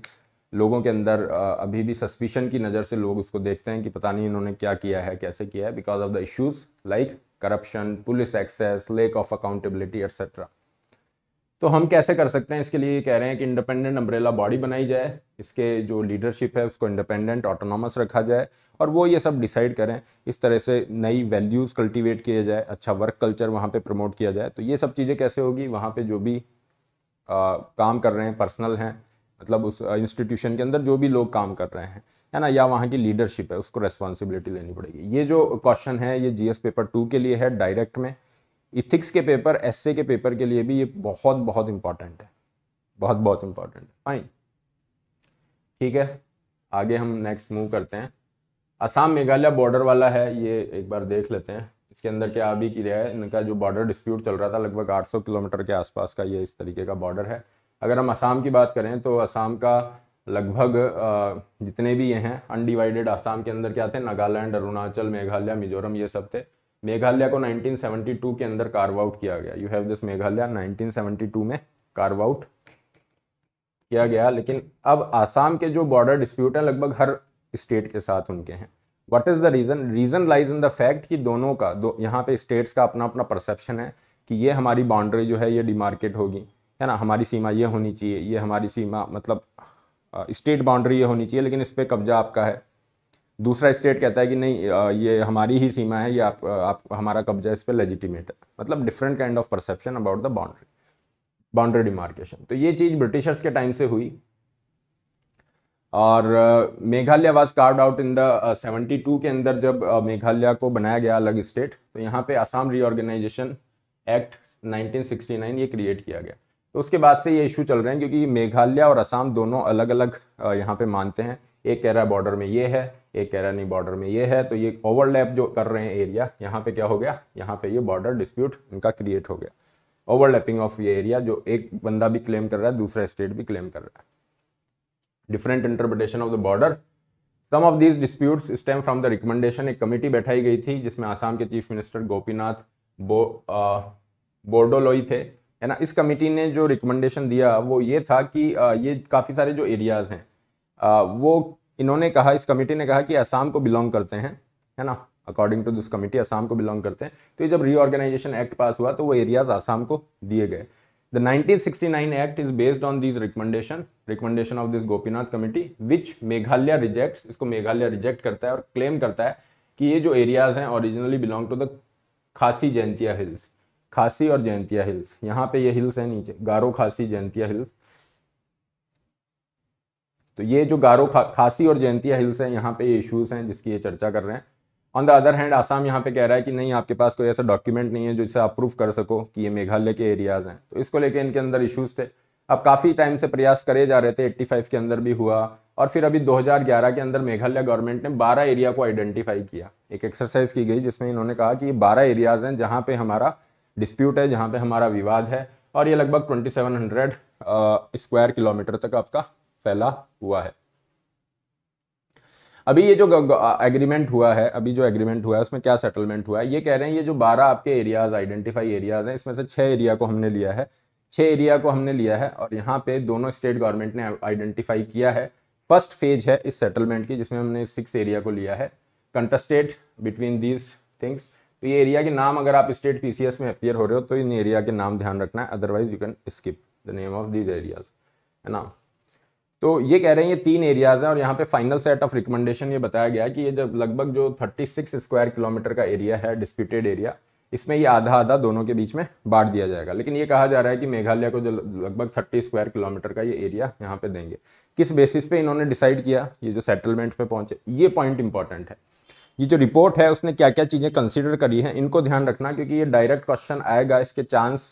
लोगों के अंदर अभी भी सस्पिशन की नज़र से लोग उसको देखते हैं कि पता नहीं इन्होंने क्या किया है कैसे किया है because of the issues like corruption police excess lack of accountability etcetera तो हम कैसे कर सकते हैं इसके लिए कह रहे हैं कि इंडिपेंडेंट अम्ब्रेला बॉडी बनाई जाए इसके जो लीडरशिप है उसको इंडिपेंडेंट ऑटोनॉमस रखा जाए और वो ये सब डिसाइड करें इस तरह से नई वैल्यूज़ कल्टीवेट किए जाए अच्छा वर्क कल्चर वहाँ पे प्रमोट किया जाए तो ये सब चीज़ें कैसे होगी वहाँ पे जो भी आ, काम कर रहे हैं पर्सनल हैं मतलब उस इंस्टीट्यूशन के अंदर जो भी लोग काम कर रहे हैं है ना या वहाँ की लीडरशिप है उसको रेस्पॉन्सिबिलिटी लेनी पड़ेगी ये जो क्वेश्चन है ये जीएस पेपर टू के लिए है डायरेक्ट में इथिक्स के पेपर एस के पेपर के लिए भी ये बहुत बहुत इंपॉर्टेंट है बहुत बहुत इंपॉर्टेंट है फाइन ठीक है आगे हम नेक्स्ट मूव करते हैं असम मेघालय बॉर्डर वाला है ये एक बार देख लेते हैं इसके अंदर क्या अभी किया है इनका जो बॉर्डर डिस्प्यूट चल रहा था लगभग 800 किलोमीटर के आसपास का ये इस तरीके का बॉर्डर है अगर हम असम की बात करें तो असम का लगभग जितने भी ये हैं अनडिवाइडेड असम के अंदर क्या थे नागालैंड अरुणाचल मेघालय मिजोरम ये सब थे मेघालय को 1972 के अंदर कार्व आउट किया गया यू हैव दिस मेघालय 1972 में कार्व आउट किया गया लेकिन अब आसाम के जो बॉर्डर डिस्प्यूट हैं लगभग हर स्टेट के साथ उनके हैं what is the reason reason lies in the fact कि दोनों का दो यहाँ पे स्टेट्स का अपना अपना परसेप्शन है कि ये हमारी बाउंड्री जो है ये डिमार्केट होगी है ना हमारी सीमा ये होनी चाहिए ये हमारी सीमा मतलब स्टेट बाउंड्री ये होनी चाहिए लेकिन इस पर कब्जा आपका है दूसरा स्टेट कहता है कि नहीं ये हमारी ही सीमा है ये आप, आप हमारा कब्जा इस पर लेजिटिमेट है मतलब different kind of perception about the boundary boundary demarcation तो ये चीज़ ब्रिटिशर्स के टाइम से हुई और Meghalaya was carved out in the seventy two के अंदर जब मेघालय को बनाया गया अलग स्टेट तो यहाँ पे आसाम रीऑर्गेनाइजेशन एक्ट 1969 ये क्रिएट किया गया तो उसके बाद से ये इशू चल रहे हैं क्योंकि मेघालय और असम दोनों अलग अलग यहाँ पे मानते हैं एक कह रहा है बॉर्डर में ये है एक कह रहा नहीं बॉर्डर में ये है तो ये ओवरलैप जो कर रहे हैं एरिया यहाँ पे क्या हो गया यहाँ पे ये बॉर्डर डिस्प्यूट इनका क्रिएट हो गया ओवरलैपिंग ऑफ ये एरिया जो एक बंदा भी क्लेम कर रहा है दूसरा स्टेट भी क्लेम कर रहा है different interpretation of the border some of these dispute stem from the recommendation एक कमेटी बैठाई गई थी जिसमें आसाम के चीफ मिनिस्टर गोपीनाथ बो बोर्डोलोई थे है ना इस कमेटी ने जो रिकमेंडेशन दिया वो ये था कि ये काफ़ी सारे जो एरियाज़ हैं वो इन्होंने कहा इस कमेटी ने कहा कि असम को बिलोंग करते हैं है ना according to this committee Assam को बिलोंग करते हैं तो ये जब रीऑर्गेनाइजेशन एक्ट पास हुआ तो वो एरियाज आसाम को दिए गए the 1969 act is based on this recommendation recommendation of this Gopinath committee which Meghalaya rejects इसको मेघालय रिजेक्ट करता है और क्लेम करता है कि ये जो एरियाज हैं ओरिजिनली बिलोंग टू द खासी जयंतिया हिल्स खासी और जयंतिया हिल्स यहाँ पे ये हिल्स है नीचे गारो खासी जयंतिया हिल्स तो ये जो गारो खा, खासी और जयंतिया हिल्स है यहाँ पे ये इश्यूज हैं जिसकी ये चर्चा कर रहे हैं on the other hand Assam यहाँ पे कह रहा है कि नहीं आपके पास कोई ऐसा डॉक्यूमेंट नहीं है जो इसे अप्रूव कर सको कि ये मेघालय के एरियाज हैं तो इसको लेके इनके अंदर इश्यूज थे अब काफ़ी टाइम से प्रयास करे जा रहे थे 85 के अंदर भी हुआ और फिर अभी 2011 के अंदर मेघालय गवर्नमेंट ने 12 एरिया को आइडेंटिफाई किया एक एक्सरसाइज की गई जिसमें इन्होंने कहा कि ये 12 एरियाज हैं जहां पे हमारा डिस्प्यूट है जहाँ पे हमारा विवाद है और ये लगभग 2700 स्क्वायर किलोमीटर तक आपका फैला हुआ है अभी ये जो एग्रीमेंट हुआ है अभी जो एग्रीमेंट हुआ है उसमें क्या सेटलमेंट हुआ है ये कह रहे हैं ये जो बारह आपके एरियाज आइडेंटिफाई एरियाज हैं इसमें से छह एरिया को हमने लिया है छह एरिया को हमने लिया है और यहाँ पे दोनों स्टेट गवर्नमेंट ने आइडेंटिफाई किया है फर्स्ट फेज है इस सेटलमेंट की जिसमें हमने सिक्स एरिया को लिया है कंटेस्टेड बिटवीन दीज थिंग्स तो ये एरिया के नाम अगर आप स्टेट पीसीएस में अपियर हो रहे हो तो इन एरिया के नाम ध्यान रखना है otherwise you can skip the name of these areas है ना तो ये कह रहे हैं ये तीन एरियाज हैं और यहाँ पे फाइनल सेट ऑफ रिकमेंडेशन ये बताया गया है कि ये जब लगभग जो 36 स्क्वायर किलोमीटर का एरिया है डिस्प्यूटेड एरिया इसमें ये आधा आधा दोनों के बीच में बांट दिया जाएगा लेकिन ये कहा जा रहा है कि मेघालय को जो लगभग 30 स्क्वायर किलोमीटर का ये एरिया यहाँ पे देंगे किस बेसिस पे इन्होंने डिसाइड किया ये जो सेटलमेंट पे पहुंचे ये पॉइंट इंपॉर्टेंट है ये जो रिपोर्ट है उसने क्या क्या चीज़ें कंसिडर करी है इनको ध्यान रखना क्योंकि ये डायरेक्ट क्वेश्चन आएगा इसके चांस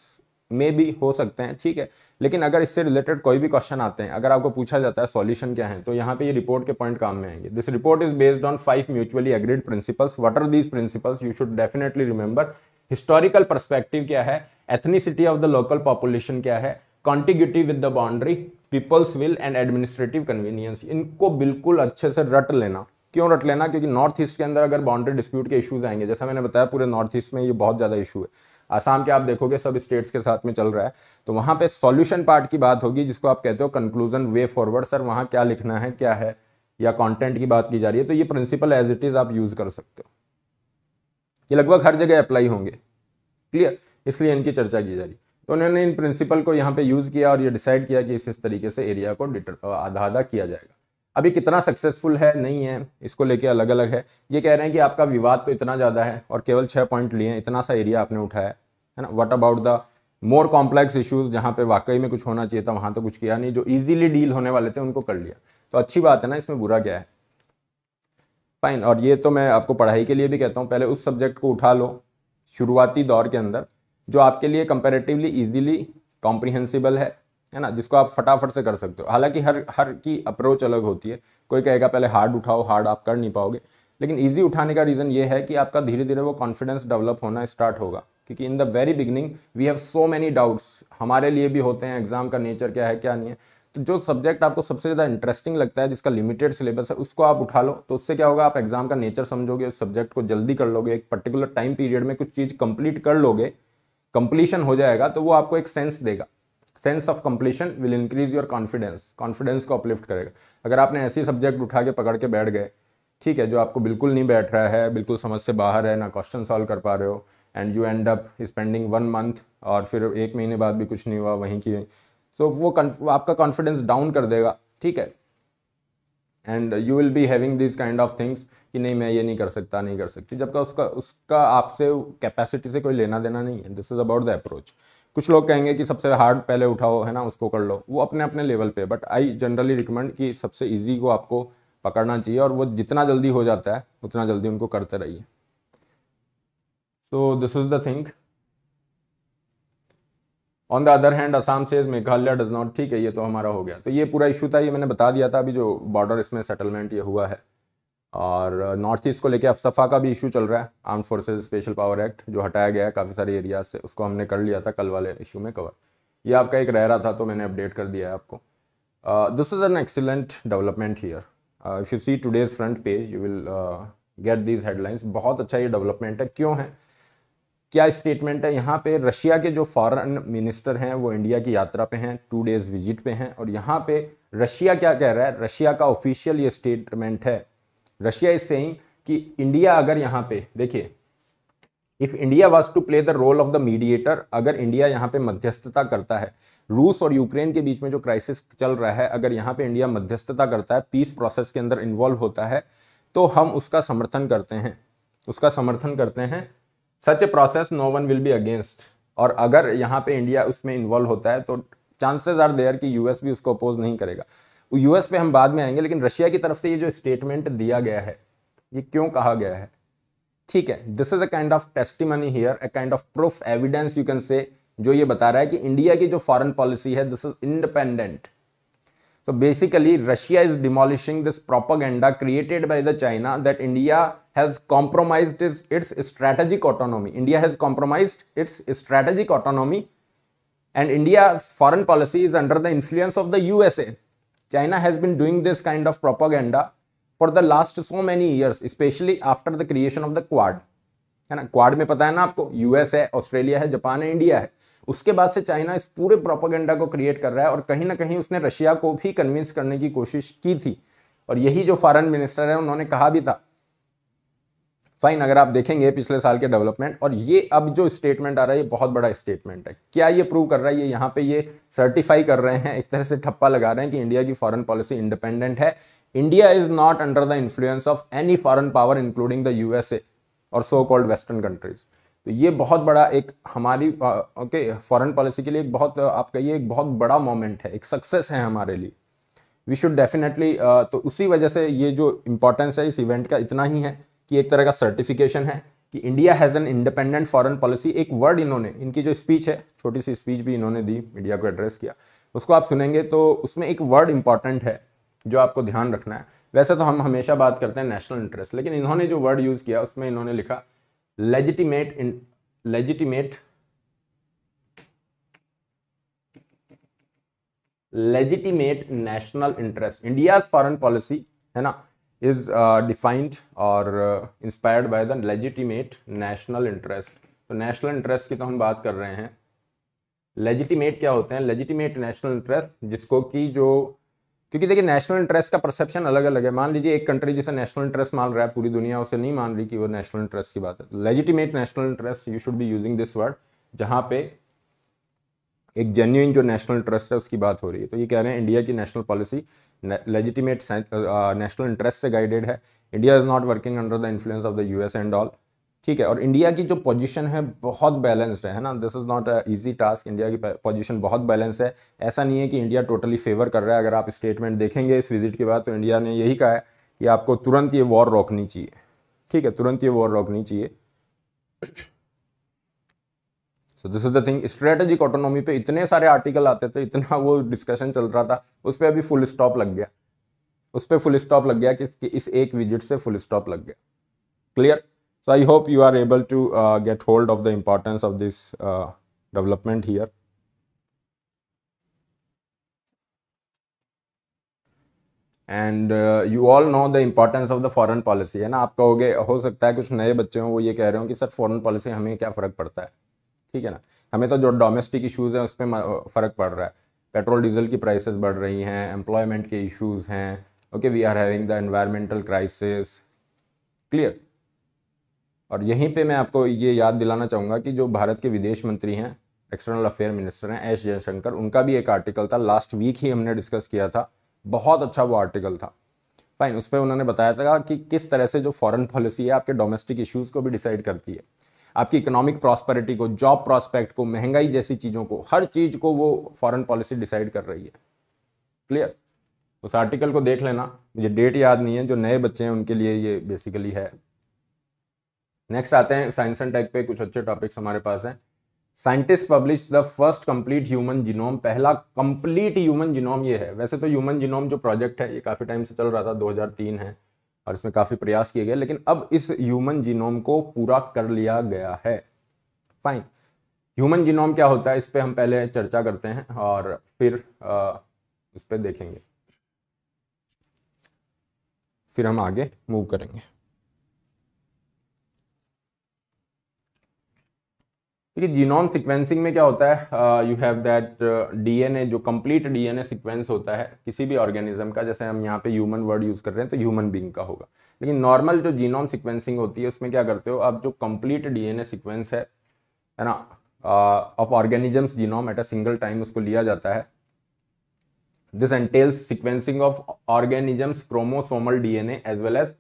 में भी हो सकते हैं ठीक है लेकिन अगर इससे रिलेटेड कोई भी क्वेश्चन आते हैं अगर आपको पूछा जाता है सॉल्यूशन क्या है तो यहाँ पे ये रिपोर्ट के पॉइंट काम में आएंगे this report is based on five mutually agreed principles what are these principles you should definitely remember historical perspective क्या है ethnicity of the local population क्या है contiguity with the boundary peoples will and administrative convenience इनको बिल्कुल अच्छे से रट लेना क्यों रट लेना क्योंकि नॉर्थ ईस्ट के अंदर अगर बाउंड्री डिस्प्यूट के इशूज़ आएंगे जैसा मैंने बताया पूरे नॉर्थ ईस्ट में ये बहुत ज़्यादा इशू है आसाम के आप देखोगे सब स्टेट्स के साथ में चल रहा है तो वहाँ पर सॉल्यूशन पार्ट की बात होगी जिसको आप कहते हो कंक्लूजन वे फॉरवर्ड सर वहाँ क्या लिखना है क्या है या कॉन्टेंट की बात की जा रही है तो ये प्रिंसिपल एज इट इज़ आप यूज़ कर सकते हो ये लगभग हर जगह अप्लाई होंगे क्लियर इसलिए इनकी चर्चा की जा रही तो उन्होंने इन प्रिंसिपल को यहाँ पे यूज़ किया और ये डिसाइड किया कि इस इस तरीके से एरिया को आधा आधा किया जाएगा अभी कितना सक्सेसफुल है नहीं है इसको लेके अलग अलग है ये कह रहे हैं कि आपका विवाद तो इतना ज़्यादा है और केवल छः पॉइंट लिए इतना सा एरिया आपने उठाया है ना what about the more complex issues जहाँ पे वाकई में कुछ होना चाहिए था वहाँ तो कुछ किया नहीं जो ईजिली डील होने वाले थे उनको कर लिया तो अच्छी बात है ना इसमें बुरा क्या है फाइन और ये तो मैं आपको पढ़ाई के लिए भी कहता हूँ पहले उस सब्जेक्ट को उठा लो शुरुआती दौर के अंदर जो आपके लिए कंपेरेटिवली ईजिली कॉम्प्रिहेंसिबल है है ना जिसको आप फटाफट से कर सकते हो हालांकि हर हर की अप्रोच अलग होती है कोई कहेगा पहले हार्ड उठाओ हार्ड आप कर नहीं पाओगे लेकिन ईजी उठाने का रीज़न ये है कि आपका धीरे धीरे वो कॉन्फिडेंस डेवलप होना स्टार्ट होगा क्योंकि in the very beginning we have so many doubts हमारे लिए भी होते हैं एग्जाम का नेचर क्या है क्या नहीं है तो जो सब्जेक्ट आपको सबसे ज़्यादा इंटरेस्टिंग लगता है जिसका लिमिटेड सिलेबस है उसको आप उठा लो तो उससे क्या होगा आप एग्जाम का नेचर समझोगे उस सब्जेक्ट को जल्दी कर लोगे एक पर्टिकुलर टाइम पीरियड में कुछ चीज़ कंप्लीट कर लोगे कंप्लीशन हो जाएगा तो वो आपको एक सेंस देगा sense of completion will increase your confidence confidence को अपलिफ्ट करेगा अगर आपने ऐसी सब्जेक्ट उठा के पकड़ के बैठ गए ठीक है जो आपको बिल्कुल नहीं बैठ रहा है बिल्कुल समझ से बाहर है ना क्वेश्चन सॉल्व कर पा रहे हो and you end up spending one month और फिर एक महीने बाद भी कुछ नहीं हुआ वहीं की वहीं सो so, वो आपका कॉन्फिडेंस डाउन कर देगा ठीक है and you will be having this kind of things कि नहीं मैं ये नहीं कर सकता नहीं कर सकती जबकि उसका उसका आपसे कैपेसिटी से कोई लेना देना नहीं है this is about the approach कुछ लोग कहेंगे कि सबसे हार्ड पहले उठाओ है ना उसको कर लो वो अपने अपने लेवल पे बट आई जनरली रिकमेंड कि सबसे ईजी को आपको पकड़ना चाहिए और वो जितना जल्दी हो जाता है उतना जल्दी उनको करते रहिए so this is the thing on the other hand Assam से मेघालय डज नॉट ठीक है ये तो हमारा हो गया तो ये पूरा इशू था ये मैंने बता दिया था अभी जो बॉर्डर इसमें सेटलमेंट ये हुआ है और नॉर्थ ईस्ट को लेके अफसफा का भी इशू चल रहा है arm forces special power act जो हटाया गया है काफ़ी सारे एरियाज से उसको हमने कर लिया था कल वाले इशू में कवर ये आपका एक रह रहा था तो मैंने अपडेट कर दिया है आपको this is an excellent development here if you see today's front page you will get these headlines बहुत अच्छा ये डेवलपमेंट है क्यों है क्या स्टेटमेंट है यहाँ पे रशिया के जो फॉरेन मिनिस्टर हैं वो इंडिया की यात्रा पे हैं टू डेज विजिट पे हैं और यहाँ पे रशिया क्या कह रहा है रशिया का ऑफिशियल ये स्टेटमेंट है रशिया इज सेइंग कि इंडिया अगर यहाँ पे देखिए if India was to play the role of the mediator अगर इंडिया यहां पे मध्यस्थता करता है रूस और यूक्रेन के बीच में जो क्राइसिस चल रहा है अगर यहाँ पे इंडिया मध्यस्थता करता है पीस प्रोसेस के अंदर इन्वॉल्व होता है तो हम उसका समर्थन करते हैं उसका समर्थन करते हैं such a process no one will be against और अगर यहाँ पे इंडिया उसमें इन्वॉल्व होता है तो चांसेस आर देयर कि यूएस भी उसको अपोज नहीं करेगा यूएस पे हम बाद में आएंगे लेकिन रशिया की तरफ से ये जो स्टेटमेंट दिया गया है ये क्यों कहा गया है ठीक है this is a kind of testy here a kind of proof evidence you can say जो ये बता रहा है कि इंडिया की जो फॉरेन पॉलिसी है this is independent so basically Russia is demolishing this propaganda created by the China that India has compromise is its strategic autonomy India has compromise its strategic autonomy and India foreign policy is under the influence of the USA China has been doing this kind of propaganda for the last so many years specially after the creation of the Quad है ना quad में पता है ना आपको US है Australia है Japan है इंडिया है उसके बाद से चाइना इस पूरे प्रोपागेंडा को क्रिएट कर रहा है और कहीं ना कहीं उसने रशिया को भी कन्विंस करने की कोशिश की थी और यही जो फॉरेन मिनिस्टर है उन्होंने कहा भी था फाइन अगर आप देखेंगे पिछले साल के डेवलपमेंट और ये अब जो स्टेटमेंट आ रहा है ये बहुत बड़ा स्टेटमेंट है क्या ये प्रूव कर रहा है ये यहाँ पे ये सर्टिफाई कर रहे हैं एक तरह से ठप्पा लगा रहे हैं कि इंडिया की फॉरेन पॉलिसी इंडिपेंडेंट है India is not under the influence of any foreign power including the USA और सो कॉल्ड वेस्टर्न कंट्रीज तो ये बहुत बड़ा एक हमारी ओके फॉरेन पॉलिसी के लिए एक बहुत आप कहिए एक बहुत बड़ा मोमेंट है एक सक्सेस है हमारे लिए वी शुड डेफिनेटली तो उसी वजह से ये जो इंपॉर्टेंस है इस इवेंट का इतना ही है कि एक तरह का सर्टिफिकेशन है कि India has an independent foreign policy एक वर्ड इन्होंने इनकी जो स्पीच है छोटी सी स्पीच भी इन्होंने दी मीडिया को एड्रेस किया उसको आप सुनेंगे तो उसमें एक वर्ड इंपॉर्टेंट है जो आपको ध्यान रखना है वैसे तो हम हमेशा बात करते हैं नेशनल इंटरेस्ट लेकिन इन्होंने जो वर्ड यूज़ किया उसमें इन्होंने लिखा legitimate legitimate legitimate national interest India's foreign policy है ना इज़ डिफाइंड और inspired by the legitimate national interest तो नेशनल इंटरेस्ट की तो हम बात कर रहे हैं लेजिटिमेट क्या होते हैं लेजिटिमेट नेशनल इंटरेस्ट जिसको कि जो क्योंकि देखिए नेशनल इंटरेस्ट का परसेप्शन अलग अलग है मान लीजिए एक कंट्री जिसे नेशनल इंटरेस्ट मान रहा है पूरी दुनिया उसे नहीं मान रही कि वो नेशनल इंटरेस्ट की बात है legitimate national interest you should be using this word जहाँ पे एक जेन्यून जो नेशनल इंटरेस्ट है उसकी बात हो रही है तो ये कह रहे हैं इंडिया की national policy legitimate national interest से गाइडेड है India is not working under the influence of the U S and all ठीक है और इंडिया की जो पोजीशन है बहुत बैलेंस्ड है ना this is not a easy task India की पोजीशन बहुत बैलेंस है ऐसा नहीं है कि इंडिया टोटली फेवर कर रहा है अगर आप स्टेटमेंट देखेंगे इस विजिट के बाद तो इंडिया ने यही कहा है कि आपको तुरंत ये वॉर रोकनी चाहिए ठीक है तुरंत ये वॉर रोकनी चाहिए so this is the thing strategic autonomy पे इतने सारे आर्टिकल आते थे इतना वो डिस्कशन चल रहा था उस पर अभी फुल स्टॉप लग गया उस पर फुल स्टॉप लग गया कि, कि इस एक विजिट से फुल स्टॉप लग गया clear so I hope you are able to get hold of the importance of this development here and you all know the importance of the foreign policy है ना आप कहोगे हो सकता है कुछ नए बच्चे हों वो ये कह रहे हो कि सर फॉरन पॉलिसी हमें क्या फ़र्क पड़ता है ठीक है ना हमें तो जो डोमेस्टिक इशूज़ हैं उस पर फ़र्क पड़ रहा है पेट्रोल डीजल की प्राइसेस बढ़ रही हैं एम्प्लॉयमेंट के इश्यूज़ हैं okay we are having the environmental crisis clear और यहीं पे मैं आपको ये याद दिलाना चाहूँगा कि जो भारत के विदेश मंत्री हैं एक्सटर्नल अफेयर मिनिस्टर हैं एस जयशंकर उनका भी एक आर्टिकल था लास्ट वीक ही हमने डिस्कस किया था बहुत अच्छा वो आर्टिकल था फाइन उस पर उन्होंने बताया था कि किस तरह से जो फॉरेन पॉलिसी है आपके डोमेस्टिक इश्यूज़ को भी डिसाइड करती है आपकी इकोनॉमिक प्रॉस्पेरिटी को जॉब प्रॉस्पेक्ट को महंगाई जैसी चीज़ों को हर चीज़ को वो फॉरेन पॉलिसी डिसाइड कर रही है क्लियर उस आर्टिकल को देख लेना मुझे डेट याद नहीं है जो नए बच्चे हैं उनके लिए ये बेसिकली है नेक्स्ट आते हैं साइंस एंड टेक पे कुछ अच्छे टॉपिक्स हमारे पास हैं scientist publish the first complete human genome पहला कंप्लीट ह्यूमन जीनोम ये है वैसे तो ह्यूमन जीनोम जो प्रोजेक्ट है ये काफ़ी टाइम से चल रहा था 2003 है और इसमें काफ़ी प्रयास किए गए लेकिन अब इस ह्यूमन जीनोम को पूरा कर लिया गया है फाइन ह्यूमन जीनोम क्या होता है इस पर हम पहले चर्चा करते हैं और फिर इस पर देखेंगे फिर हम आगे मूव करेंगे देखिए जीनोम सिक्वेंसिंग में क्या होता है यू हैव दैट डीएनए जो कंप्लीट डीएनए सीक्वेंस होता है किसी भी ऑर्गेनिज्म का जैसे हम यहाँ पे ह्यूमन वर्ड यूज़ कर रहे हैं तो ह्यूमन बींग का होगा लेकिन नॉर्मल जो जीनोम सिक्वेंसिंग होती है उसमें क्या करते हो आप जो कंप्लीट डीएनए सीक्वेंस है है ना of organisms genome at a single time उसको लिया जाता है this entails sequencing of organisms chromosomal DNA as well as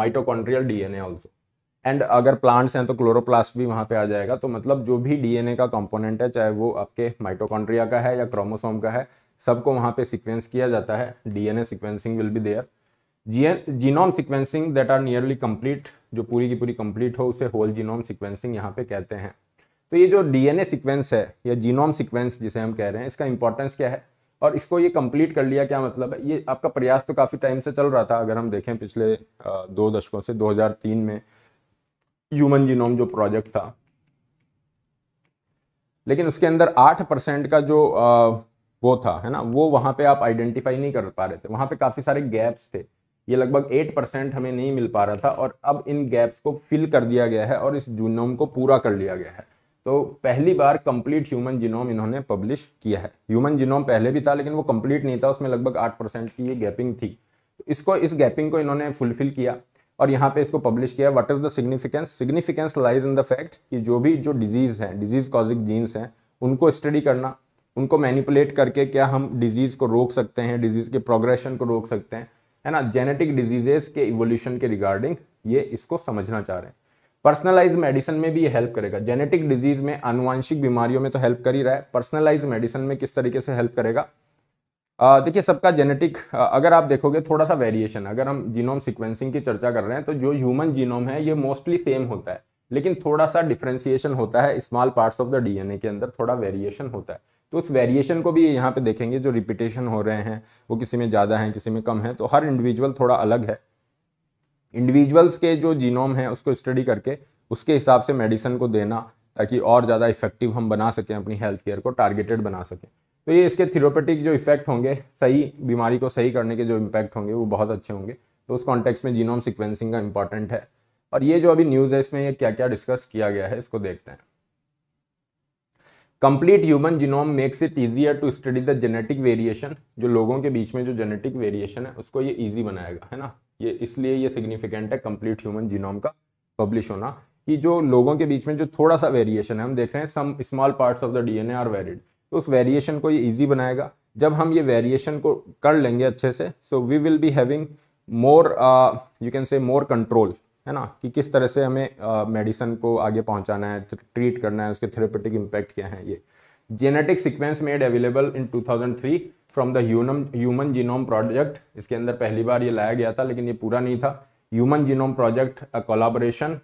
D DNA also and अगर प्लांट्स हैं तो क्लोरोप्लास्ट भी वहाँ पे आ जाएगा तो मतलब जो भी डीएनए का कंपोनेंट है चाहे वो आपके माइटोकॉन्ड्रिया का है या क्रोमोसोम का है सबको वहाँ पे सीक्वेंस किया जाता है DNA sequencing will be there genome sequencing that are nearly complete जो पूरी की पूरी कंप्लीट हो उसे होल जीनोम सिक्वेंसिंग यहाँ पे कहते हैं तो ये जो डी एन है या जीनोम सिक्वेंस जिसे हम कह रहे हैं इसका इंपॉर्टेंस क्या है और इसको ये कंप्लीट कर लिया क्या मतलब है ये आपका प्रयास तो काफ़ी टाइम से चल रहा था अगर हम देखें पिछले दो दशकों से 2003 में ह्यूमन जीनोम जो प्रोजेक्ट था लेकिन उसके अंदर आठ परसेंट का जो आ, वो था है ना वो वहां पे आप आइडेंटिफाई नहीं कर पा रहे थे वहां पे काफ़ी सारे गैप्स थे ये लगभग एट परसेंट हमें नहीं मिल पा रहा था और अब इन गैप्स को फिल कर दिया गया है और इस जीनोम को पूरा कर लिया गया है तो पहली बार कंप्लीट ह्यूमन जीनोम इन्होंने पब्लिश किया है ह्यूमन जीनोम पहले भी था लेकिन वो कंप्लीट नहीं था उसमें लगभग आठ परसेंट की ये गैपिंग थी इसको इस गैपिंग को इन्होंने फुलफिल किया और यहाँ पे इसको पब्लिश किया what is the significance significance lies in the fact कि जो भी जो डिजीज़ है डिजीज़ कॉजिक जीन्स हैं उनको स्टडी करना उनको मैनिपुलेट करके क्या हम डिजीज़ को रोक सकते हैं डिजीज़ के प्रोग्रेशन को रोक सकते हैं है ना जेनेटिक डिजीजेस के इवोल्यूशन के रिगार्डिंग ये इसको समझना चाह रहे हैं पर्सनलाइज मेडिसिन में भी ये हेल्प करेगा जेनेटिक डिजीज में अनुवांशिक बीमारियों में तो हेल्प कर ही रहा है पर्सनलाइज मेडिसिन में किस तरीके से हेल्प करेगा देखिए सबका जेनेटिक अगर आप देखोगे थोड़ा सा वेरिएशन अगर हम जीनोम सिक्वेंसिंग की चर्चा कर रहे हैं तो जो ह्यूमन जीनोम है ये मोस्टली सेम होता है लेकिन थोड़ा सा डिफ्रेंसिएशन होता है small parts of the DNA के अंदर थोड़ा वेरिएशन होता है तो उस वेरिएशन को भी यहाँ पे देखेंगे जो रिपीटेशन हो रहे हैं वो किसी में ज़्यादा है किसी में कम है तो हर इंडिविजुअल थोड़ा अलग है इंडिविजुअल्स के जो जीनोम है उसको स्टडी करके उसके हिसाब से मेडिसिन को देना ताकि और ज़्यादा इफेक्टिव हम बना सकें अपनी हेल्थ केयर को टारगेटेड बना सकें तो ये इसके थेरोपेटिक जो इफेक्ट होंगे सही बीमारी को सही करने के जो इम्पैक्ट होंगे वो बहुत अच्छे होंगे तो उस कॉन्टेक्स में जीनोम सिक्वेंसिंग का इंपॉर्टेंट है और ये जो अभी न्यूज़ है इसमें ये क्या क्या डिस्कस किया गया है इसको देखते हैं complete human genome makes it easier to study the genetic variation जो लोगों के बीच में जो जेनेटिक वेरिएशन है उसको ये ईजी बनाएगा है ना ये इसलिए ये सिग्निफिकेंट है कंप्लीट ह्यूमन जीनोम का पब्लिश होना कि जो लोगों के बीच में जो थोड़ा सा वेरिएशन है हम देख रहे हैं some small parts of the DNA are varied तो उस वेरिएशन को ये ईजी बनाएगा जब हम ये वेरिएशन को कर लेंगे अच्छे से so we will be having more you can say more control है ना कि किस तरह से हमें मेडिसन uh, को आगे पहुंचाना है ट्रीट करना है उसके थेरेपेटिक इम्पैक्ट क्या है ये genetic sequence made available in 2003 from the human genome project इसके अंदर पहली बार ये लाया गया था लेकिन ये पूरा नहीं था human genome project a collaboration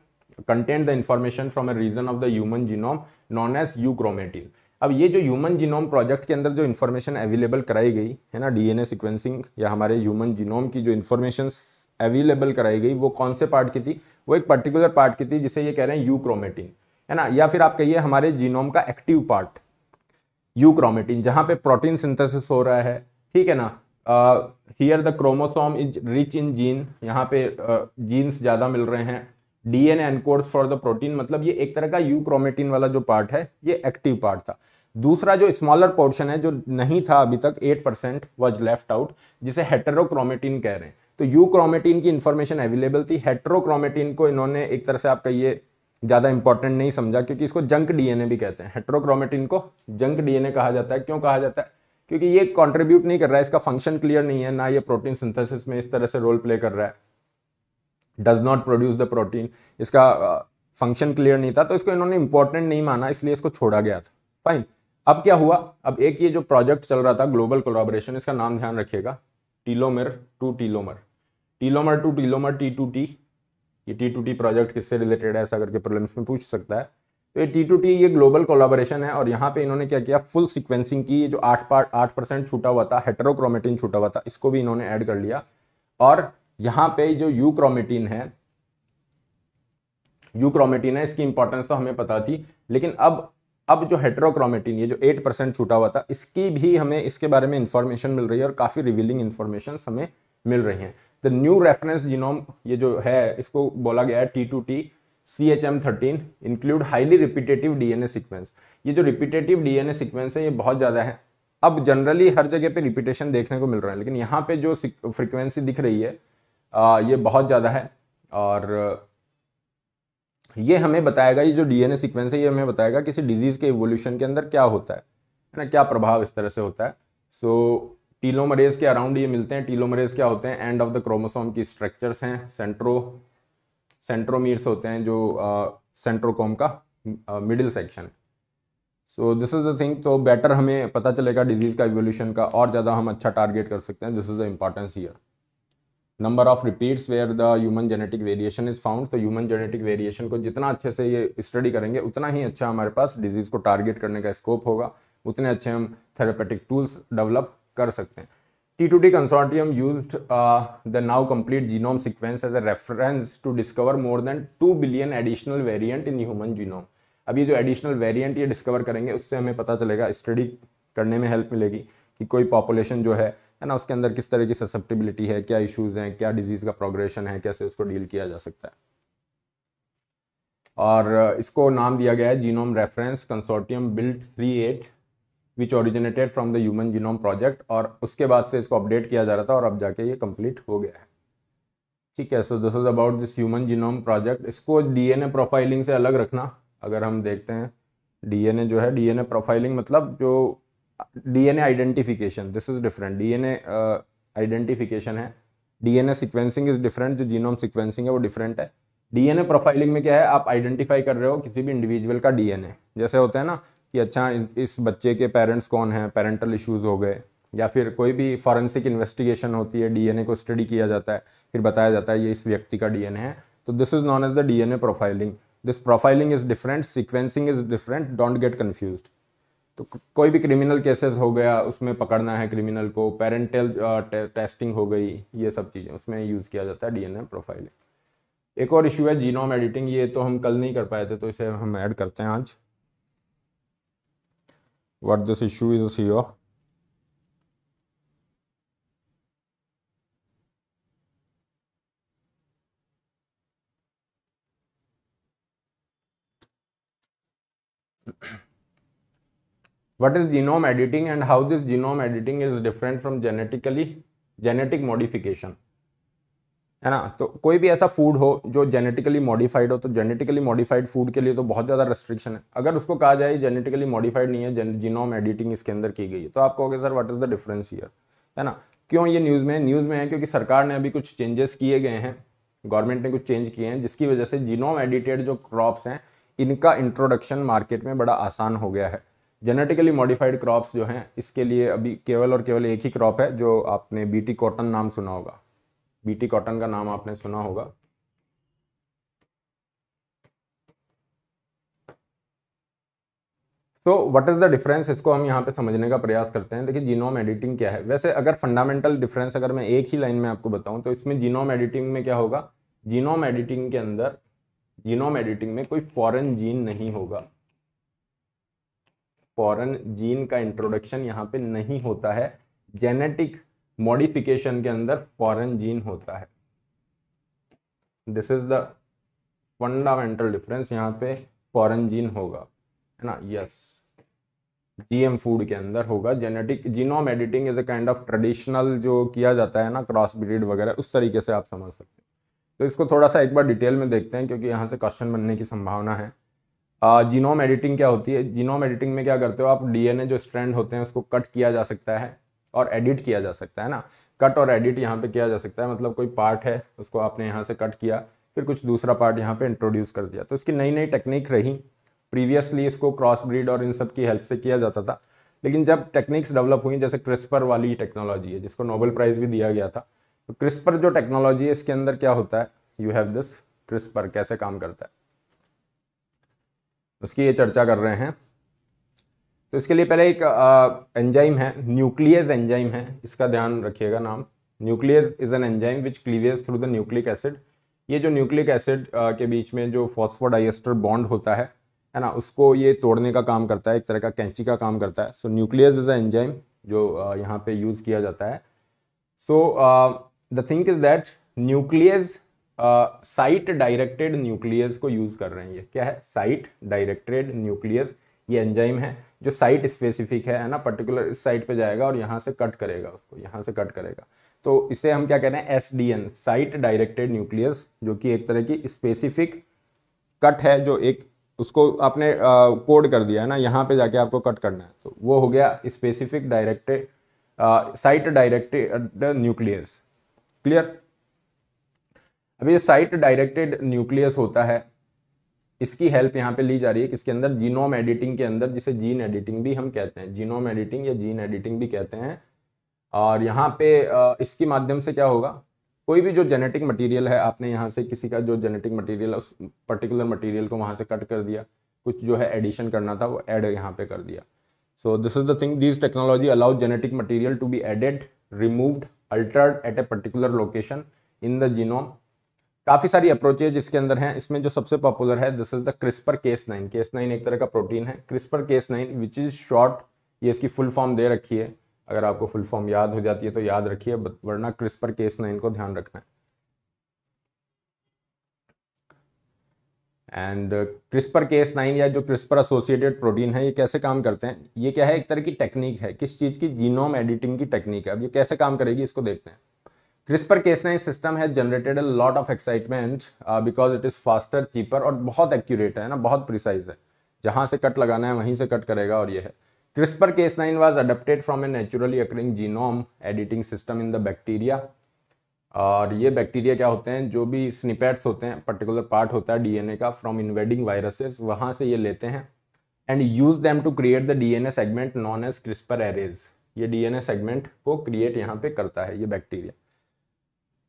contained the information from a region of the human genome known as euchromatin अब ये जो ह्यूमन जीनोम प्रोजेक्ट के अंदर जो इन्फॉर्मेशन अवेलेबल कराई गई है ना डीएनए सीक्वेंसिंग या हमारे ह्यूमन जीनोम की जो इन्फॉर्मेशन अवेलेबल कराई गई वो कौन से पार्ट की थी वो एक पर्टिकुलर पार्ट की थी जिसे ये कह रहे हैं यू क्रोमेटिन है ना या फिर आप कहिए हमारे जीनोम का एक्टिव पार्ट यू क्रोमेटिन जहाँ पे प्रोटीन सिंथेसिस हो रहा है ठीक है ना here the chromosome is rich in gene यहाँ पे जीन्स uh, ज़्यादा मिल रहे हैं DNA encodes for the protein मतलब ये एक तरह का यू क्रोमेटिन वाला जो पार्ट है ये एक्टिव पार्ट था दूसरा जो स्मॉलर पोर्शन है जो नहीं था अभी तक 8% परसेंट वॉज लेफ्ट आउट जिसे हेटेरोक्रोमेटिन कह रहे हैं तो यू क्रोमेटिन की इन्फॉर्मेशन अवेलेबल थी हेट्रोक्रोमेटिन को इन्होंने एक तरह से आपका ये ज़्यादा इंपॉर्टेंट नहीं समझा क्योंकि इसको जंक डीएनए भी कहते हैं हेट्रोक्रोमेटिन को जंक डीएनए कहा जाता है क्यों कहा जाता है क्योंकि ये कंट्रीब्यूट नहीं कर रहा है इसका फंक्शन क्लियर नहीं है ना ये प्रोटीन सिंथेसिस में इस तरह से रोल प्ले कर रहा है does not produce the protein इसका फंक्शन क्लियर नहीं था तो इसको इन्होंने इंपॉर्टेंट नहीं माना इसलिए इसको छोड़ा गया था फाइन अब क्या हुआ अब एक ये जो प्रोजेक्ट चल रहा था ग्लोबल कोलाबोरेशन इसका नाम ध्यान रखिएगा telomere to telomere telomere to telomere T to T ये टी टू टी प्रोजेक्ट किससे रिलेटेड है ऐसा करके प्रॉब्लम्स में पूछ सकता है तो ये टी टू टी ये ग्लोबल कोलाबोरेशन है और यहाँ पे इन्होंने क्या किया फुल सिक्वेंसिंग की जो आठ पार्ट आठ परसेंट छूटा हुआ था हेट्रोक्रोमेटिन छूटा हुआ था इसको भी इन्होंने ऐड कर लिया और यहां पे जो यूक्रोमेटिन है यूक्रोमेटिन है इसकी इंपॉर्टेंस तो हमें पता थी लेकिन अब अब जो हेट्रोक्रोमेटिन ये जो एट परसेंट छूटा हुआ था इसकी भी हमें इसके बारे में इंफॉर्मेशन मिल रही है और काफ़ी रिविलिंग इंफॉर्मेशन हमें मिल रही है द न्यू रेफरेंस जीनोम ये जो है इसको बोला गया है T to T C H M thirteen include highly repetitive DNA sequence ये जो रिपीटेटिव डीएनए सिक्वेंस है ये बहुत ज़्यादा है अब जनरली हर जगह पे रिपीटेशन देखने को मिल रहा है लेकिन यहाँ पे जो फ्रिक्वेंसी दिख रही है ये बहुत ज़्यादा है और ये हमें बताएगा ये जो डीएनए सीक्वेंस है ये हमें बताएगा किसी डिजीज़ के इवोल्यूशन के अंदर क्या होता है है ना क्या प्रभाव इस तरह से होता है सो so, टीलोमरेज के अराउंड ये मिलते हैं टीलोमरेज क्या होते हैं एंड ऑफ द क्रोमोसोम की स्ट्रक्चर्स हैं सेंट्रो सेंट्रोमीर्स होते हैं जो सेंट्रोकोम का middle section so this is the thing तो बेटर हमें पता चलेगा डिजीज़ का इवोल्यूशन का और ज़्यादा हम अच्छा टारगेट कर सकते हैं this is the importance here number of repeats where the human genetic variation is found तो ह्यूमन जेनेटिक वेरिएशन को जितना अच्छे से ये स्टडी करेंगे उतना ही अच्छा हमारे पास डिजीज़ को टारगेट करने का स्कोप होगा उतने अच्छे हम थेरेपेटिक टूल्स डेवलप कर सकते हैं T to T consortium use the now complete genome sequence as a reference to discover more than two billion additional variant in human genome अभी जो एडिशनल वेरियंट ये डिस्कवर करेंगे उससे हमें पता चलेगा स्टडी करने में हेल्प मिलेगी कि कोई पॉपुलेशन जो है है ना उसके अंदर किस तरह की ससेप्टिबिलिटी है क्या इश्यूज़ हैं क्या डिजीज़ का प्रोग्रेशन है कैसे उसको डील किया जा सकता है और इसको नाम दिया गया है genome reference consortium build three eight which originated from the human genome project और उसके बाद से इसको अपडेट किया जा रहा था और अब जाके ये कंप्लीट हो गया है ठीक है so this is about this human genome project इसको डीएनए प्रोफाइलिंग से अलग रखना अगर हम देखते हैं डीएनए जो है डीएनए प्रोफाइलिंग मतलब जो DNA identification this is different DNA identification है डीएनए सिक्वेंसिंग इज डिफरेंट जो जीनोम सिक्वेंसिंग है वो डिफरेंट है डीएनए प्रोफाइलिंग में क्या है आप आइडेंटिफाई कर रहे हो किसी भी इंडिविजुअल का डीएनए जैसे होता है ना कि अच्छा इस बच्चे के पेरेंट्स कौन हैं पेरेंटल इश्यूज हो गए या फिर कोई भी फॉरेंसिक इन्वेस्टिगेशन होती है डीएनए को स्टडी किया जाता है फिर बताया जाता है ये इस व्यक्ति का डीएनए है तो this is known as the DNA profiling this profiling is different sequencing is different don't get confuse तो कोई भी क्रिमिनल केसेस हो गया उसमें पकड़ना है क्रिमिनल को पेरेंटल टेस्टिंग हो गई ये सब चीज़ें उसमें यूज़ किया जाता है डीएनए प्रोफाइलिंग एक और इशू है जीनोम एडिटिंग ये तो हम कल नहीं कर पाए थे तो इसे हम ऐड करते हैं आज what issue is is here what is genome editing and how this genome editing is different from genetically genetic modification है ना तो कोई भी ऐसा फूड हो जो जेनेटिकली मॉडिफाइड हो तो जेनेटिकली मॉडिफाइड फूड के लिए तो बहुत ज़्यादा रेस्ट्रिक्शन है अगर उसको कहा जाए जेनेटिकली मॉडिफाइड नहीं है जीनोम एडिटिंग इसके अंदर की गई है तो आप कहोगे sir what is the difference here है ना क्यों ये न्यूज़ में न्यूज़ में है क्योंकि सरकार ने अभी कुछ चेंजेस किए गए हैं गवर्नमेंट ने कुछ चेंज किए हैं जिसकी वजह से जीनोम एडिटेड जो क्रॉप्स हैं इनका इंट्रोडक्शन मार्केट में बड़ा आसान हो गया है जेनेटिकली मॉडिफाइड क्रॉप्स जो हैं इसके लिए अभी केवल और केवल एक ही क्रॉप है जो आपने बीटी कॉटन नाम सुना होगा बीटी कॉटन का नाम आपने सुना होगा तो व्हाट इज़ द डिफरेंस इसको हम यहाँ पे समझने का प्रयास करते हैं देखिए जीनोम एडिटिंग क्या है वैसे अगर फंडामेंटल डिफरेंस अगर मैं एक ही लाइन में आपको बताऊँ तो इसमें जीनोम एडिटिंग में क्या होगा जीनोम एडिटिंग के अंदर जीनोम एडिटिंग में कोई फॉरेन जीन नहीं होगा फॉरन जीन का इंट्रोडक्शन यहाँ पे नहीं होता है जेनेटिक मॉडिफिकेशन के अंदर फॉरन जीन होता है this is the fundamental difference यहाँ पे फॉरन जीन होगा है ना यस जीएम फूड के अंदर होगा genetic genome editing is a kind of traditional जो किया जाता है ना क्रॉस ब्रीड वगैरह उस तरीके से आप समझ सकते हैं तो इसको थोड़ा सा एक बार डिटेल में देखते हैं क्योंकि यहाँ से क्वेश्चन बनने की संभावना है जीनोम एडिटिंग क्या होती है जीनोम एडिटिंग में क्या करते हो आप डीएनए जो स्ट्रैंड होते हैं उसको कट किया जा सकता है और एडिट किया जा सकता है ना कट और एडिट यहाँ पे किया जा सकता है मतलब कोई पार्ट है उसको आपने यहाँ से कट किया फिर कुछ दूसरा पार्ट यहाँ पे इंट्रोड्यूस कर दिया तो इसकी नई नई टेक्निक रही प्रीवियसली इसको क्रॉस ब्रीड और इन सब की हेल्प से किया जाता था लेकिन जब टेक्निक्स डेवलप हुई जैसे क्रिस्पर वाली टेक्नोलॉजी है जिसको नोबेल प्राइज़ भी दिया गया था तो क्रिस्पर जो टेक्नोलॉजी है इसके अंदर क्या होता है यू हैव दिस क्रिस्पर कैसे काम करता है उसकी ये चर्चा कर रहे हैं तो इसके लिए पहले एक एंजाइम है न्यूक्लियस एंजाइम है इसका ध्यान रखिएगा नाम nuclease is an enzyme which cleaves through the nucleic acid ये जो न्यूक्लिक एसिड के बीच में जो फॉस्फोडाइस्टर बॉन्ड होता है है ना उसको ये तोड़ने का काम करता है एक तरह का कैंची का काम करता है so nuclease is a enzyme जो यहाँ पे यूज़ किया जाता है so the thing is that nuclease site directed nuclease को यूज़ कर रहे हैं ये क्या है साइट डायरेक्टेड न्यूक्लियस ये एंजाइम है जो साइट स्पेसिफिक है ना पर्टिकुलर इस साइट पे जाएगा और यहाँ से कट करेगा उसको यहाँ से कट करेगा तो इसे हम क्या कह रहे हैं S D N site directed nuclease जो कि एक तरह की स्पेसिफिक कट है जो एक उसको आपने कोड कर दिया है ना यहाँ पे जाके आपको कट करना है तो वो हो गया specific directed site directed nuclease clear अब ये साइट डायरेक्टेड न्यूक्लियस होता है इसकी हेल्प यहाँ पे ली जा रही है किसके अंदर जीनोम एडिटिंग के अंदर जिसे जीन एडिटिंग भी हम कहते हैं जीनोम एडिटिंग या जीन एडिटिंग भी कहते हैं और यहाँ पे इसके माध्यम से क्या होगा कोई भी जो जेनेटिक मटेरियल है आपने यहाँ से किसी का जो जेनेटिक मटेरियल उस पर्टिकुलर मटेरियल को वहाँ से कट कर दिया कुछ जो है एडिशन करना था वो एड यहाँ पे कर दिया so this is the thing this technology allow genetic material to be added removed altered at a particular location in the genome काफ़ी सारी अप्रोचेज इसके अंदर हैं इसमें जो सबसे पॉपुलर है this is the CRISPR Cas nine Cas nine एक तरह का प्रोटीन है CRISPR Cas nine which is short ये इसकी फुल फॉर्म दे रखी है अगर आपको फुल फॉर्म याद हो जाती है तो याद रखिए वरना क्रिस्पर केस नाइन को ध्यान रखना है एंड क्रिस्पर केस नाइन या जो क्रिस्पर एसोसिएटेड प्रोटीन है ये कैसे काम करते हैं ये क्या है एक तरह की टेक्निक है किस चीज़ की जीनोम एडिटिंग की टेक्निक है अब ये कैसे काम करेगी इसको देखते हैं क्रिस्पर केस सिस्टम है generated a lot of excitement because it is faster cheaper और बहुत एक्यूरेट है ना बहुत प्रिसाइज है जहाँ से कट लगाना है वहीं से कट करेगा और ये है Cas nine was adapted from a naturally occurring genome editing system in the bacteria और ये बैक्टीरिया क्या होते हैं जो भी स्निपैट्स होते हैं पर्टिकुलर पार्ट होता है डीएनए का फ्रॉम इन्वेडिंग वायरसेस वहाँ से ये लेते हैं and use them to create the DNA segment known as CRISPR arrays ये डीएनए सेगमेंट को क्रिएट यहाँ पे करता है ये bacteria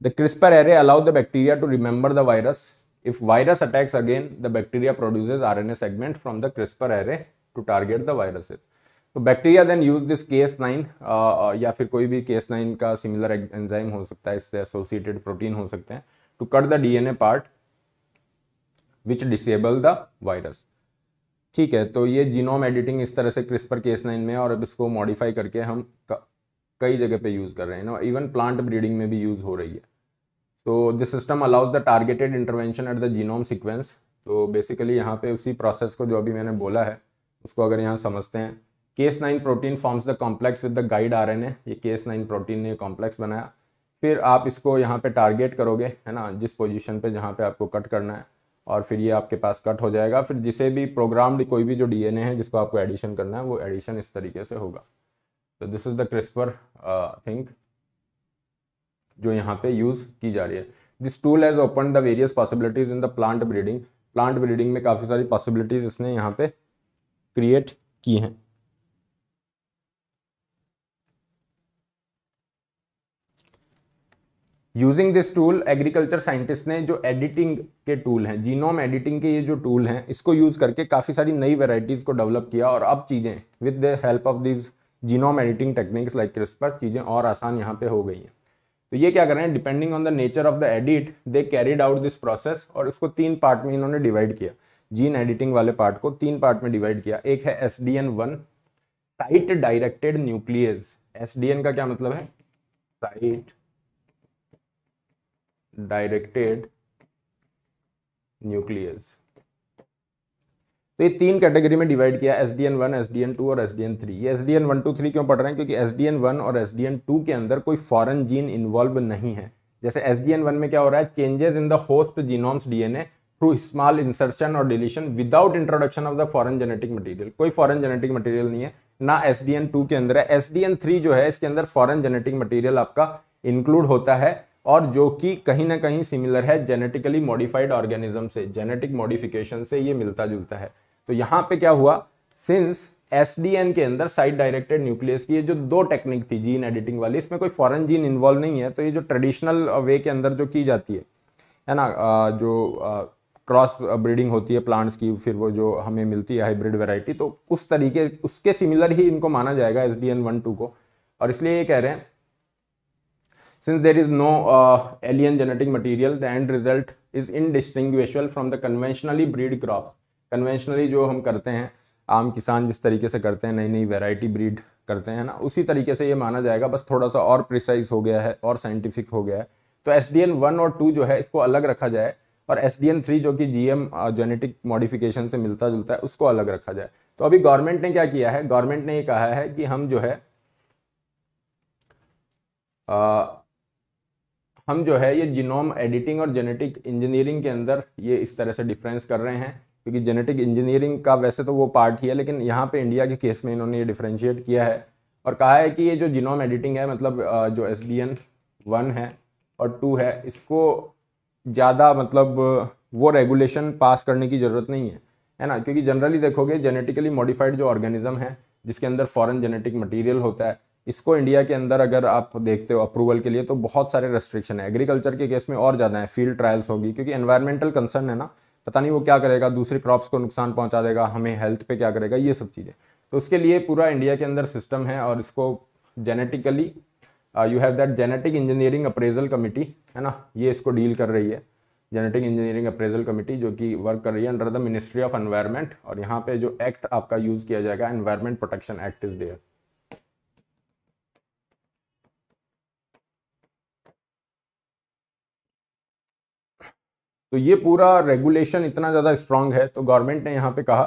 The CRISPR array allow the bacteria to remember the virus. If virus attacks again, the bacteria produces RNA segment from the CRISPR array to target the viruses. तो bacteria then use this Cas uh, या फिर कोई भी cas9 nine का similar enzyme हो सकता है इससे एसोसिएटेड प्रोटीन हो सकते हैं to cut the DNA part which disable the virus ठीक है तो ये जीनोम एडिटिंग इस तरह से क्रिस्पर केस नाइन में और अब इसको मॉडिफाई करके हम कई जगह पे यूज़ कर रहे हैं ना इवन प्लांट ब्रीडिंग में भी यूज़ हो रही है तो this system allows the targeted intervention at the genome sequence तो बेसिकली यहाँ पे उसी प्रोसेस को जो अभी मैंने बोला है उसको अगर यहाँ समझते हैं Cas nine protein forms the complex with the guide R ये केस नाइन प्रोटीन ने कॉम्प्लेक्स बनाया फिर आप इसको यहाँ पे टारगेट करोगे है ना जिस पोजीशन पे जहाँ पे आपको कट करना है और फिर ये आपके पास कट हो जाएगा फिर जिसे भी प्रोग्राम्ड कोई भी जो डीएनए है जिसको आपको एडिशन करना है वो एडिशन इस तरीके से होगा तो this is the CRISPR thing जो यहाँ पे यूज़ की जा रही है this tool has open the various possibilities in the plant breeding plant breeding में काफ़ी सारी पॉसिबिलिटीज़ इसने यहाँ पे क्रिएट की हैं using this tool agriculture scientist ने जो एडिटिंग के टूल हैं जीनोम एडिटिंग के ये जो टूल हैं इसको यूज़ करके काफ़ी सारी नई वेराइटीज़ को डेवलप किया और अब चीज़ें with the help of this genome editing techniques like CRISPR चीज़ें और आसान यहाँ पे हो गई हैं तो ये क्या कर रहे हैं depending on the nature of the edit they carried out this process और इसको तीन पार्ट में इन्होंने डिवाइड किया जीन एडिटिंग वाले पार्ट को तीन पार्ट में डिवाइड किया एक है S D N one site directed nuclease S D N का क्या मतलब है साइट डायरेक्टेड न्यूक्लियस तो ये तीन कैटेगरी में डिवाइड किया S D N one S D N two और एस डी एन थ्री ये S D N one two three क्यों पढ़ रहे हैं क्योंकि एस डी एन वन और एस डी एन टू के अंदर कोई फॉरन जीन इन्वॉल्व नहीं है जैसे एस डी एन वन में क्या हो रहा है changes in the host genome's DNA through small insertion और deletion without introduction of the foreign genetic material कोई फॉरन जेनेटिक मटीरियल नहीं है ना एस डी एन टू के अंदर है एस डी एन थ्री जो है इसके अंदर फॉरन जेनेटिक मटीरियल आपका इंक्लूड होता है और जो कि कहीं ना कहीं सिमिलर है जेनेटिकली मॉडिफाइड ऑर्गेनिज्म से जेनेटिक मॉडिफिकेशन से ये मिलता जुलता है तो यहां पे क्या हुआ सिंस एस के अंदर साइड डायरेक्टेड न्यूक्लियस की ये जो दो टेक्निक थी जीन एडिटिंग वाली इसमें कोई फॉरेन जीन इन्वॉल्व नहीं है तो ये जो ट्रेडिशनल वे के अंदर जो की जाती है है ना जो क्रॉस ब्रीडिंग होती है प्लांट्स की फिर वो जो हमें मिलती है हाइब्रिड वेराइटी तो उस तरीके उसके सिमिलर ही इनको माना जाएगा एस डी वन टू को और इसलिए ये कह रहे हैं since there is no alien genetic material the end result is indistinguishable from the conventionally breed crop conventionally जो हम करते हैं आम किसान जिस तरीके से करते हैं नई नई वेराइटी ब्रीड करते हैं ना उसी तरीके से ये माना जाएगा बस थोड़ा सा और प्रिसाइज हो गया है और साइंटिफिक हो गया है तो एस डी एन वन और टू जो है इसको अलग रखा जाए और एस डी एन थ्री जो कि जी एम जेनेटिक मॉडिफिकेशन से मिलता जुलता है उसको अलग रखा जाए तो अभी गवर्नमेंट ने क्या किया है गवर्नमेंट ने ये कहा है कि हम जो है आ, हम जो है ये जिनोम एडिटिंग और जेनेटिक इंजीनियरिंग के अंदर ये इस तरह से डिफरेंस कर रहे हैं क्योंकि जेनेटिक इंजीनियरिंग का वैसे तो वो पार्ट ही है लेकिन यहाँ पे इंडिया के केस में इन्होंने ये डिफ्रेंशिएट किया है और कहा है कि ये जो जीनोम एडिटिंग है मतलब जो एस डी एन वन है और टू है इसको ज़्यादा मतलब वो रेगुलेशन पास करने की ज़रूरत नहीं है है ना क्योंकि जनरली देखोगे जेनेटिकली मॉडिफाइड जो ऑर्गेनिज्म है जिसके अंदर फॉरेन जेनेटिक मटेरियल होता है इसको इंडिया के अंदर अगर आप देखते हो अप्रूवल के लिए तो बहुत सारे रेस्ट्रिक्शन है एग्रीकल्चर के केस में और ज़्यादा है फील्ड ट्रायल्स होगी क्योंकि एनवायरमेंटल कंसर्न है ना पता नहीं वो क्या करेगा दूसरे क्रॉप्स को नुकसान पहुंचा देगा हमें हेल्थ पे क्या करेगा ये सब चीज़ें तो उसके लिए पूरा इंडिया के अंदर सिस्टम है और इसको genetically you have that genetic engineering appraisal committee है ना ये इसको डील कर रही है जेनेटिक इंजीनियरिंग अप्रेजल कमेटी जो कि वर्क कर रही है under the ministry of environment और यहाँ पे जो एक्ट आपका यूज़ किया जाएगा environment protection act is there तो ये पूरा रेगुलेशन इतना ज़्यादा स्ट्रांग है तो गवर्नमेंट ने यहाँ पे कहा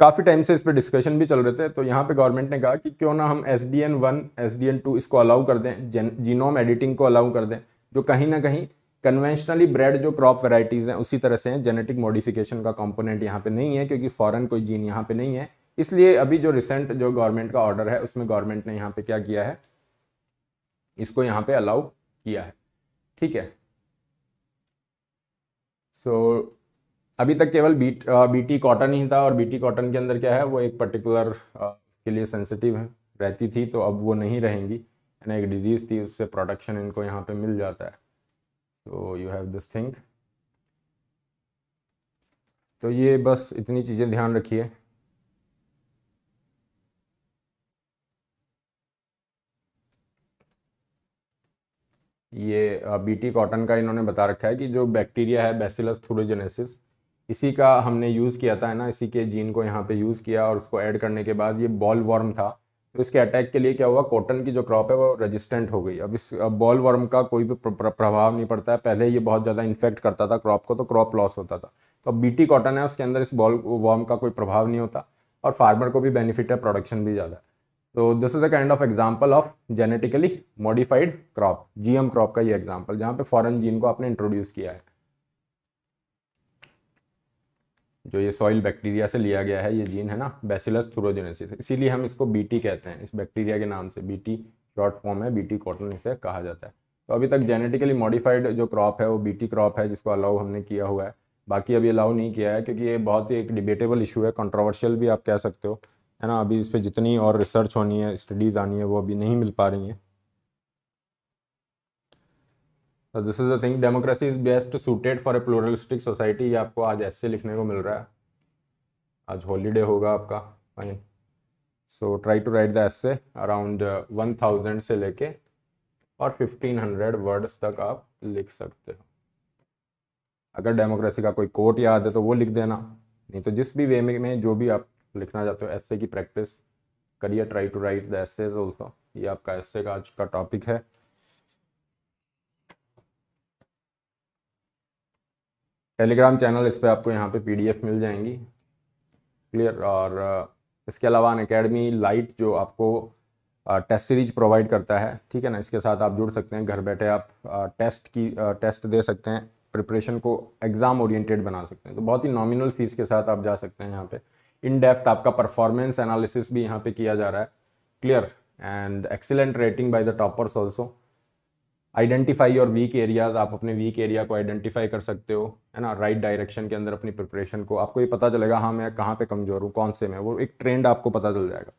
काफ़ी टाइम से इस पर डिस्कशन भी चल रहे थे तो यहाँ पे गवर्नमेंट ने कहा कि क्यों ना हम S D N one S D N two इसको अलाउ कर दें जीनोम एडिटिंग को अलाउ कर दें जो कहीं ना कहीं कन्वेंशनली ब्रेड जो क्रॉप वेराइटीज़ हैं उसी तरह से हैं जेनेटिक मॉडिफिकेशन का कॉम्पोनेंट यहाँ पर नहीं है क्योंकि फ़ॉरन कोई जीन यहाँ पर नहीं है इसलिए अभी जो रिसेंट जो गवर्नमेंट का ऑर्डर है उसमें गवर्नमेंट ने यहाँ पे क्या किया है इसको यहाँ पे अलाउ किया है ठीक है सो so, अभी तक केवल बी बीटी कॉटन ही था और बीटी कॉटन के अंदर क्या है वो एक पर्टिकुलर के लिए सेंसिटिव है रहती थी तो अब वो नहीं रहेंगी यानी एक डिजीज़ थी उससे प्रोटेक्शन इनको यहाँ पे मिल जाता है तो यू हैव दिस थिंग तो ये बस इतनी चीज़ें ध्यान रखिए ये बीटी कॉटन का इन्होंने बता रखा है कि जो बैक्टीरिया है बेसिलस थ्रोजेनेसिस इसी का हमने यूज़ किया था है ना इसी के जीन को यहाँ पे यूज़ किया और उसको ऐड करने के बाद ये बॉल वर्म था तो इसके अटैक के लिए क्या हुआ कॉटन की जो क्रॉप है वो रेजिस्टेंट हो गई अब इस बॉल वर्म का कोई भी प्रभाव नहीं पड़ता है पहले ये बहुत ज़्यादा इन्फेक्ट करता था क्रॉप को तो क्रॉप लॉस होता था तो अब बी कॉटन है उसके अंदर इस बॉल वर्म का कोई प्रभाव नहीं होता और फार्मर को भी बेनिफिट है प्रोडक्शन भी ज़्यादा तो this is a kind of example of genetically modified crop GM crop का ये एग्जाम्पल जहां पे फॉरेन जीन को आपने इंट्रोड्यूस किया है जो ये सॉइल बैक्टीरिया से लिया गया है ये जीन है ना बेसिलस थ्रोजेनेसिस इसीलिए हम इसको बीटी कहते हैं इस बैक्टीरिया के नाम से बीटी शॉर्ट फॉर्म है बीटी कॉटन इसे कहा जाता है तो अभी तक जेनेटिकली मॉडिफाइड जो क्रॉप है वो बीटी क्रॉप है जिसको अलाउ हमने किया हुआ है बाकी अभी अलाउ नहीं किया है क्योंकि ये बहुत ही एक डिबेटेबल इशू है कंट्रोवर्शियल भी आप कह सकते हो है ना अभी इस पर जितनी और रिसर्च होनी है स्टडीज़ आनी है वो अभी नहीं मिल पा रही हैं तो this is the thing democracy is best suited for a pluralistic society ये आपको आज ऐसे लिखने को मिल रहा है आज हॉलीडे होगा आपका fine so try to write the essay around one thousand से लेके और फिफ्टीन हंड्रेड वर्ड्स तक आप लिख सकते हो अगर डेमोक्रेसी का कोई कोट याद है तो वो लिख देना नहीं तो जिस भी वे में जो भी आप लिखना चाहते हो एस्से की प्रैक्टिस करिए try to write the essays also ये आपका एस्से का आज का टॉपिक है टेलीग्राम चैनल इस पर आपको यहाँ पे पीडीएफ मिल जाएंगी क्लियर और इसके अलावा अन अकेडमी लाइट जो आपको टेस्ट सीरीज प्रोवाइड करता है ठीक है ना इसके साथ आप जुड़ सकते हैं घर बैठे आप टेस्ट की टेस्ट दे सकते हैं प्रिपरेशन को एग्ज़ाम ओरिएंटेड बना सकते हैं तो बहुत ही नॉमिनल फीस के साथ आप जा सकते हैं यहाँ पे इन डेप्थ आपका परफॉर्मेंस एनालिसिस भी यहाँ पे किया जा रहा है clear and excellent rating by the toppers also identify your weak areas आप अपने वीक एरिया को आइडेंटिफाई कर सकते हो है ना राइट right डायरेक्शन के अंदर अपनी प्रिपरेशन को आपको ये पता चलेगा हाँ मैं कहाँ पे कमजोर हूँ कौन से मैं वो एक ट्रेंड आपको पता चल जाएगा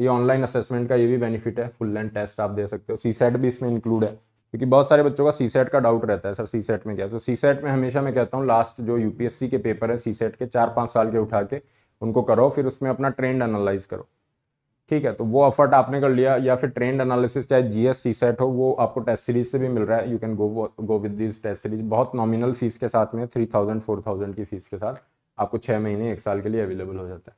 ये ऑनलाइन असेसमेंट का ये भी बेनिफिट है फुल एंड टेस्ट आप दे सकते हो सी सेट भी इसमें इंक्लूड है क्योंकि बहुत सारे बच्चों का सी सेट का डाउट रहता है सर सी सेट में क्या है तो सी सेट में हमेशा मैं कहता हूँ लास्ट जो यूपीएससी के पेपर है सी सेट के चार पाँच साल के उठा के उनको करो फिर उसमें अपना ट्रेंड एनालाइज करो ठीक है तो वो एफर्ट आपने कर लिया या फिर ट्रेंड एनालिसिस चाहे जी एस सी सेट हो वो आपको टेस्ट सीरीज से भी मिल रहा है you can go go with this test series बहुत नॉमिनल फीस के साथ में थ्री थाउजेंड फोर थाउजेंड की फीस के साथ आपको छः महीने एक साल के लिए अवेलेबल हो जाता है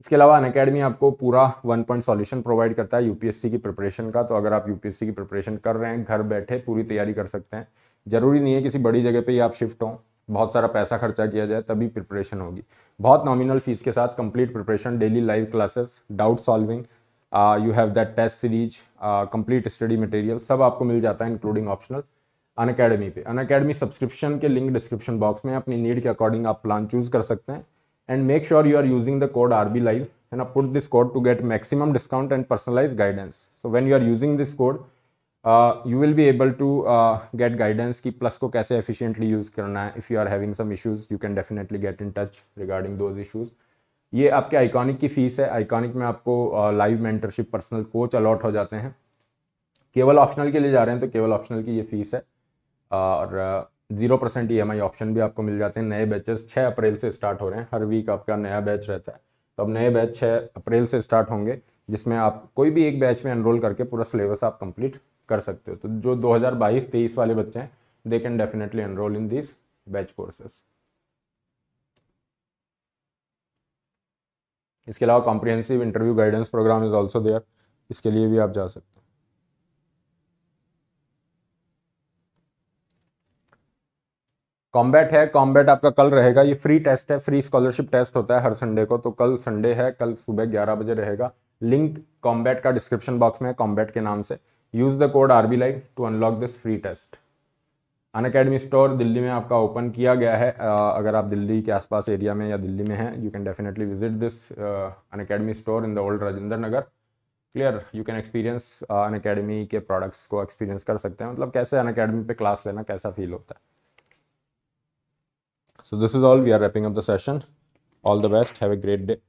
इसके अलावा अनकेडमी आपको पूरा वन पॉइंट सॉल्यूशन प्रोवाइड करता है यूपीएससी की प्रिपरेशन का तो अगर आप यूपीएससी की प्रिपरेशन कर रहे हैं घर बैठे पूरी तैयारी कर सकते हैं जरूरी नहीं है किसी बड़ी जगह पर ही आप शिफ्ट हों बहुत सारा पैसा खर्चा किया जाए तभी प्रिपरेशन होगी बहुत नॉमिनल फीस के साथ complete preparation daily live classes doubt solving you have that test series complete study material सब आपको मिल जाता है इंक्लूडिंग ऑप्शनल अन अकेडमी पे अन अकेडमी सब्सक्रिप्शन के लिंक डिस्क्रिप्शन बॉक्स में अपनी नीड के अकॉर्डिंग आप प्लान चूज कर सकते हैं and make sure you are using the code R B live and put this code to get maximum discount and personalise guidance so when you are using this code you will be able to get guidance कि plus को कैसे efficiently use करना है if you are having some issues you can definitely get in touch regarding those issues ये आपके iconic की fees है iconic में आपको live mentorship personal coach allot हो जाते हैं केवल ऑप्शनल के लिए जा रहे हैं तो केवल ऑप्शनल की ये फ़ीस है और ज़ीरो परसेंट ई ऑप्शन भी आपको मिल जाते हैं नए बैचेस छः अप्रैल से स्टार्ट हो रहे हैं हर वीक आपका नया बैच रहता है तो अब नए बैच छः अप्रैल से स्टार्ट होंगे जिसमें आप कोई भी एक बैच में एनरोल करके पूरा सिलेबस आप कंप्लीट कर सकते हो तो जो 2022-23 वाले बच्चे हैं they can definitely enrol in this batch courses इसके अलावा comprehensive interview guidance programme is also there इसके लिए भी आप जा सकते हो कॉम्बैट है कॉम्बैट आपका कल रहेगा ये फ्री टेस्ट है फ्री स्कॉलरशिप टेस्ट होता है हर संडे को तो कल संडे है कल सुबह ग्यारह बजे रहेगा लिंक कॉम्बैट का डिस्क्रिप्शन बॉक्स में है कॉम्बैट के नाम से use the code R B live to unlock this free test Unacademy store Delhi में आपका ओपन किया गया है अगर आप दिल्ली के आसपास एरिया में या दिल्ली में हैं you can definitely visit this Unacademy store in the old Rajendra Nagar clear you can experience Unacademy के प्रोडक्ट्स को एक्सपीरियंस कर सकते हैं मतलब कैसे अन अकेडमी पर क्लास लेना कैसा फील होता है so this is all we are wrapping up the session all the best have a great day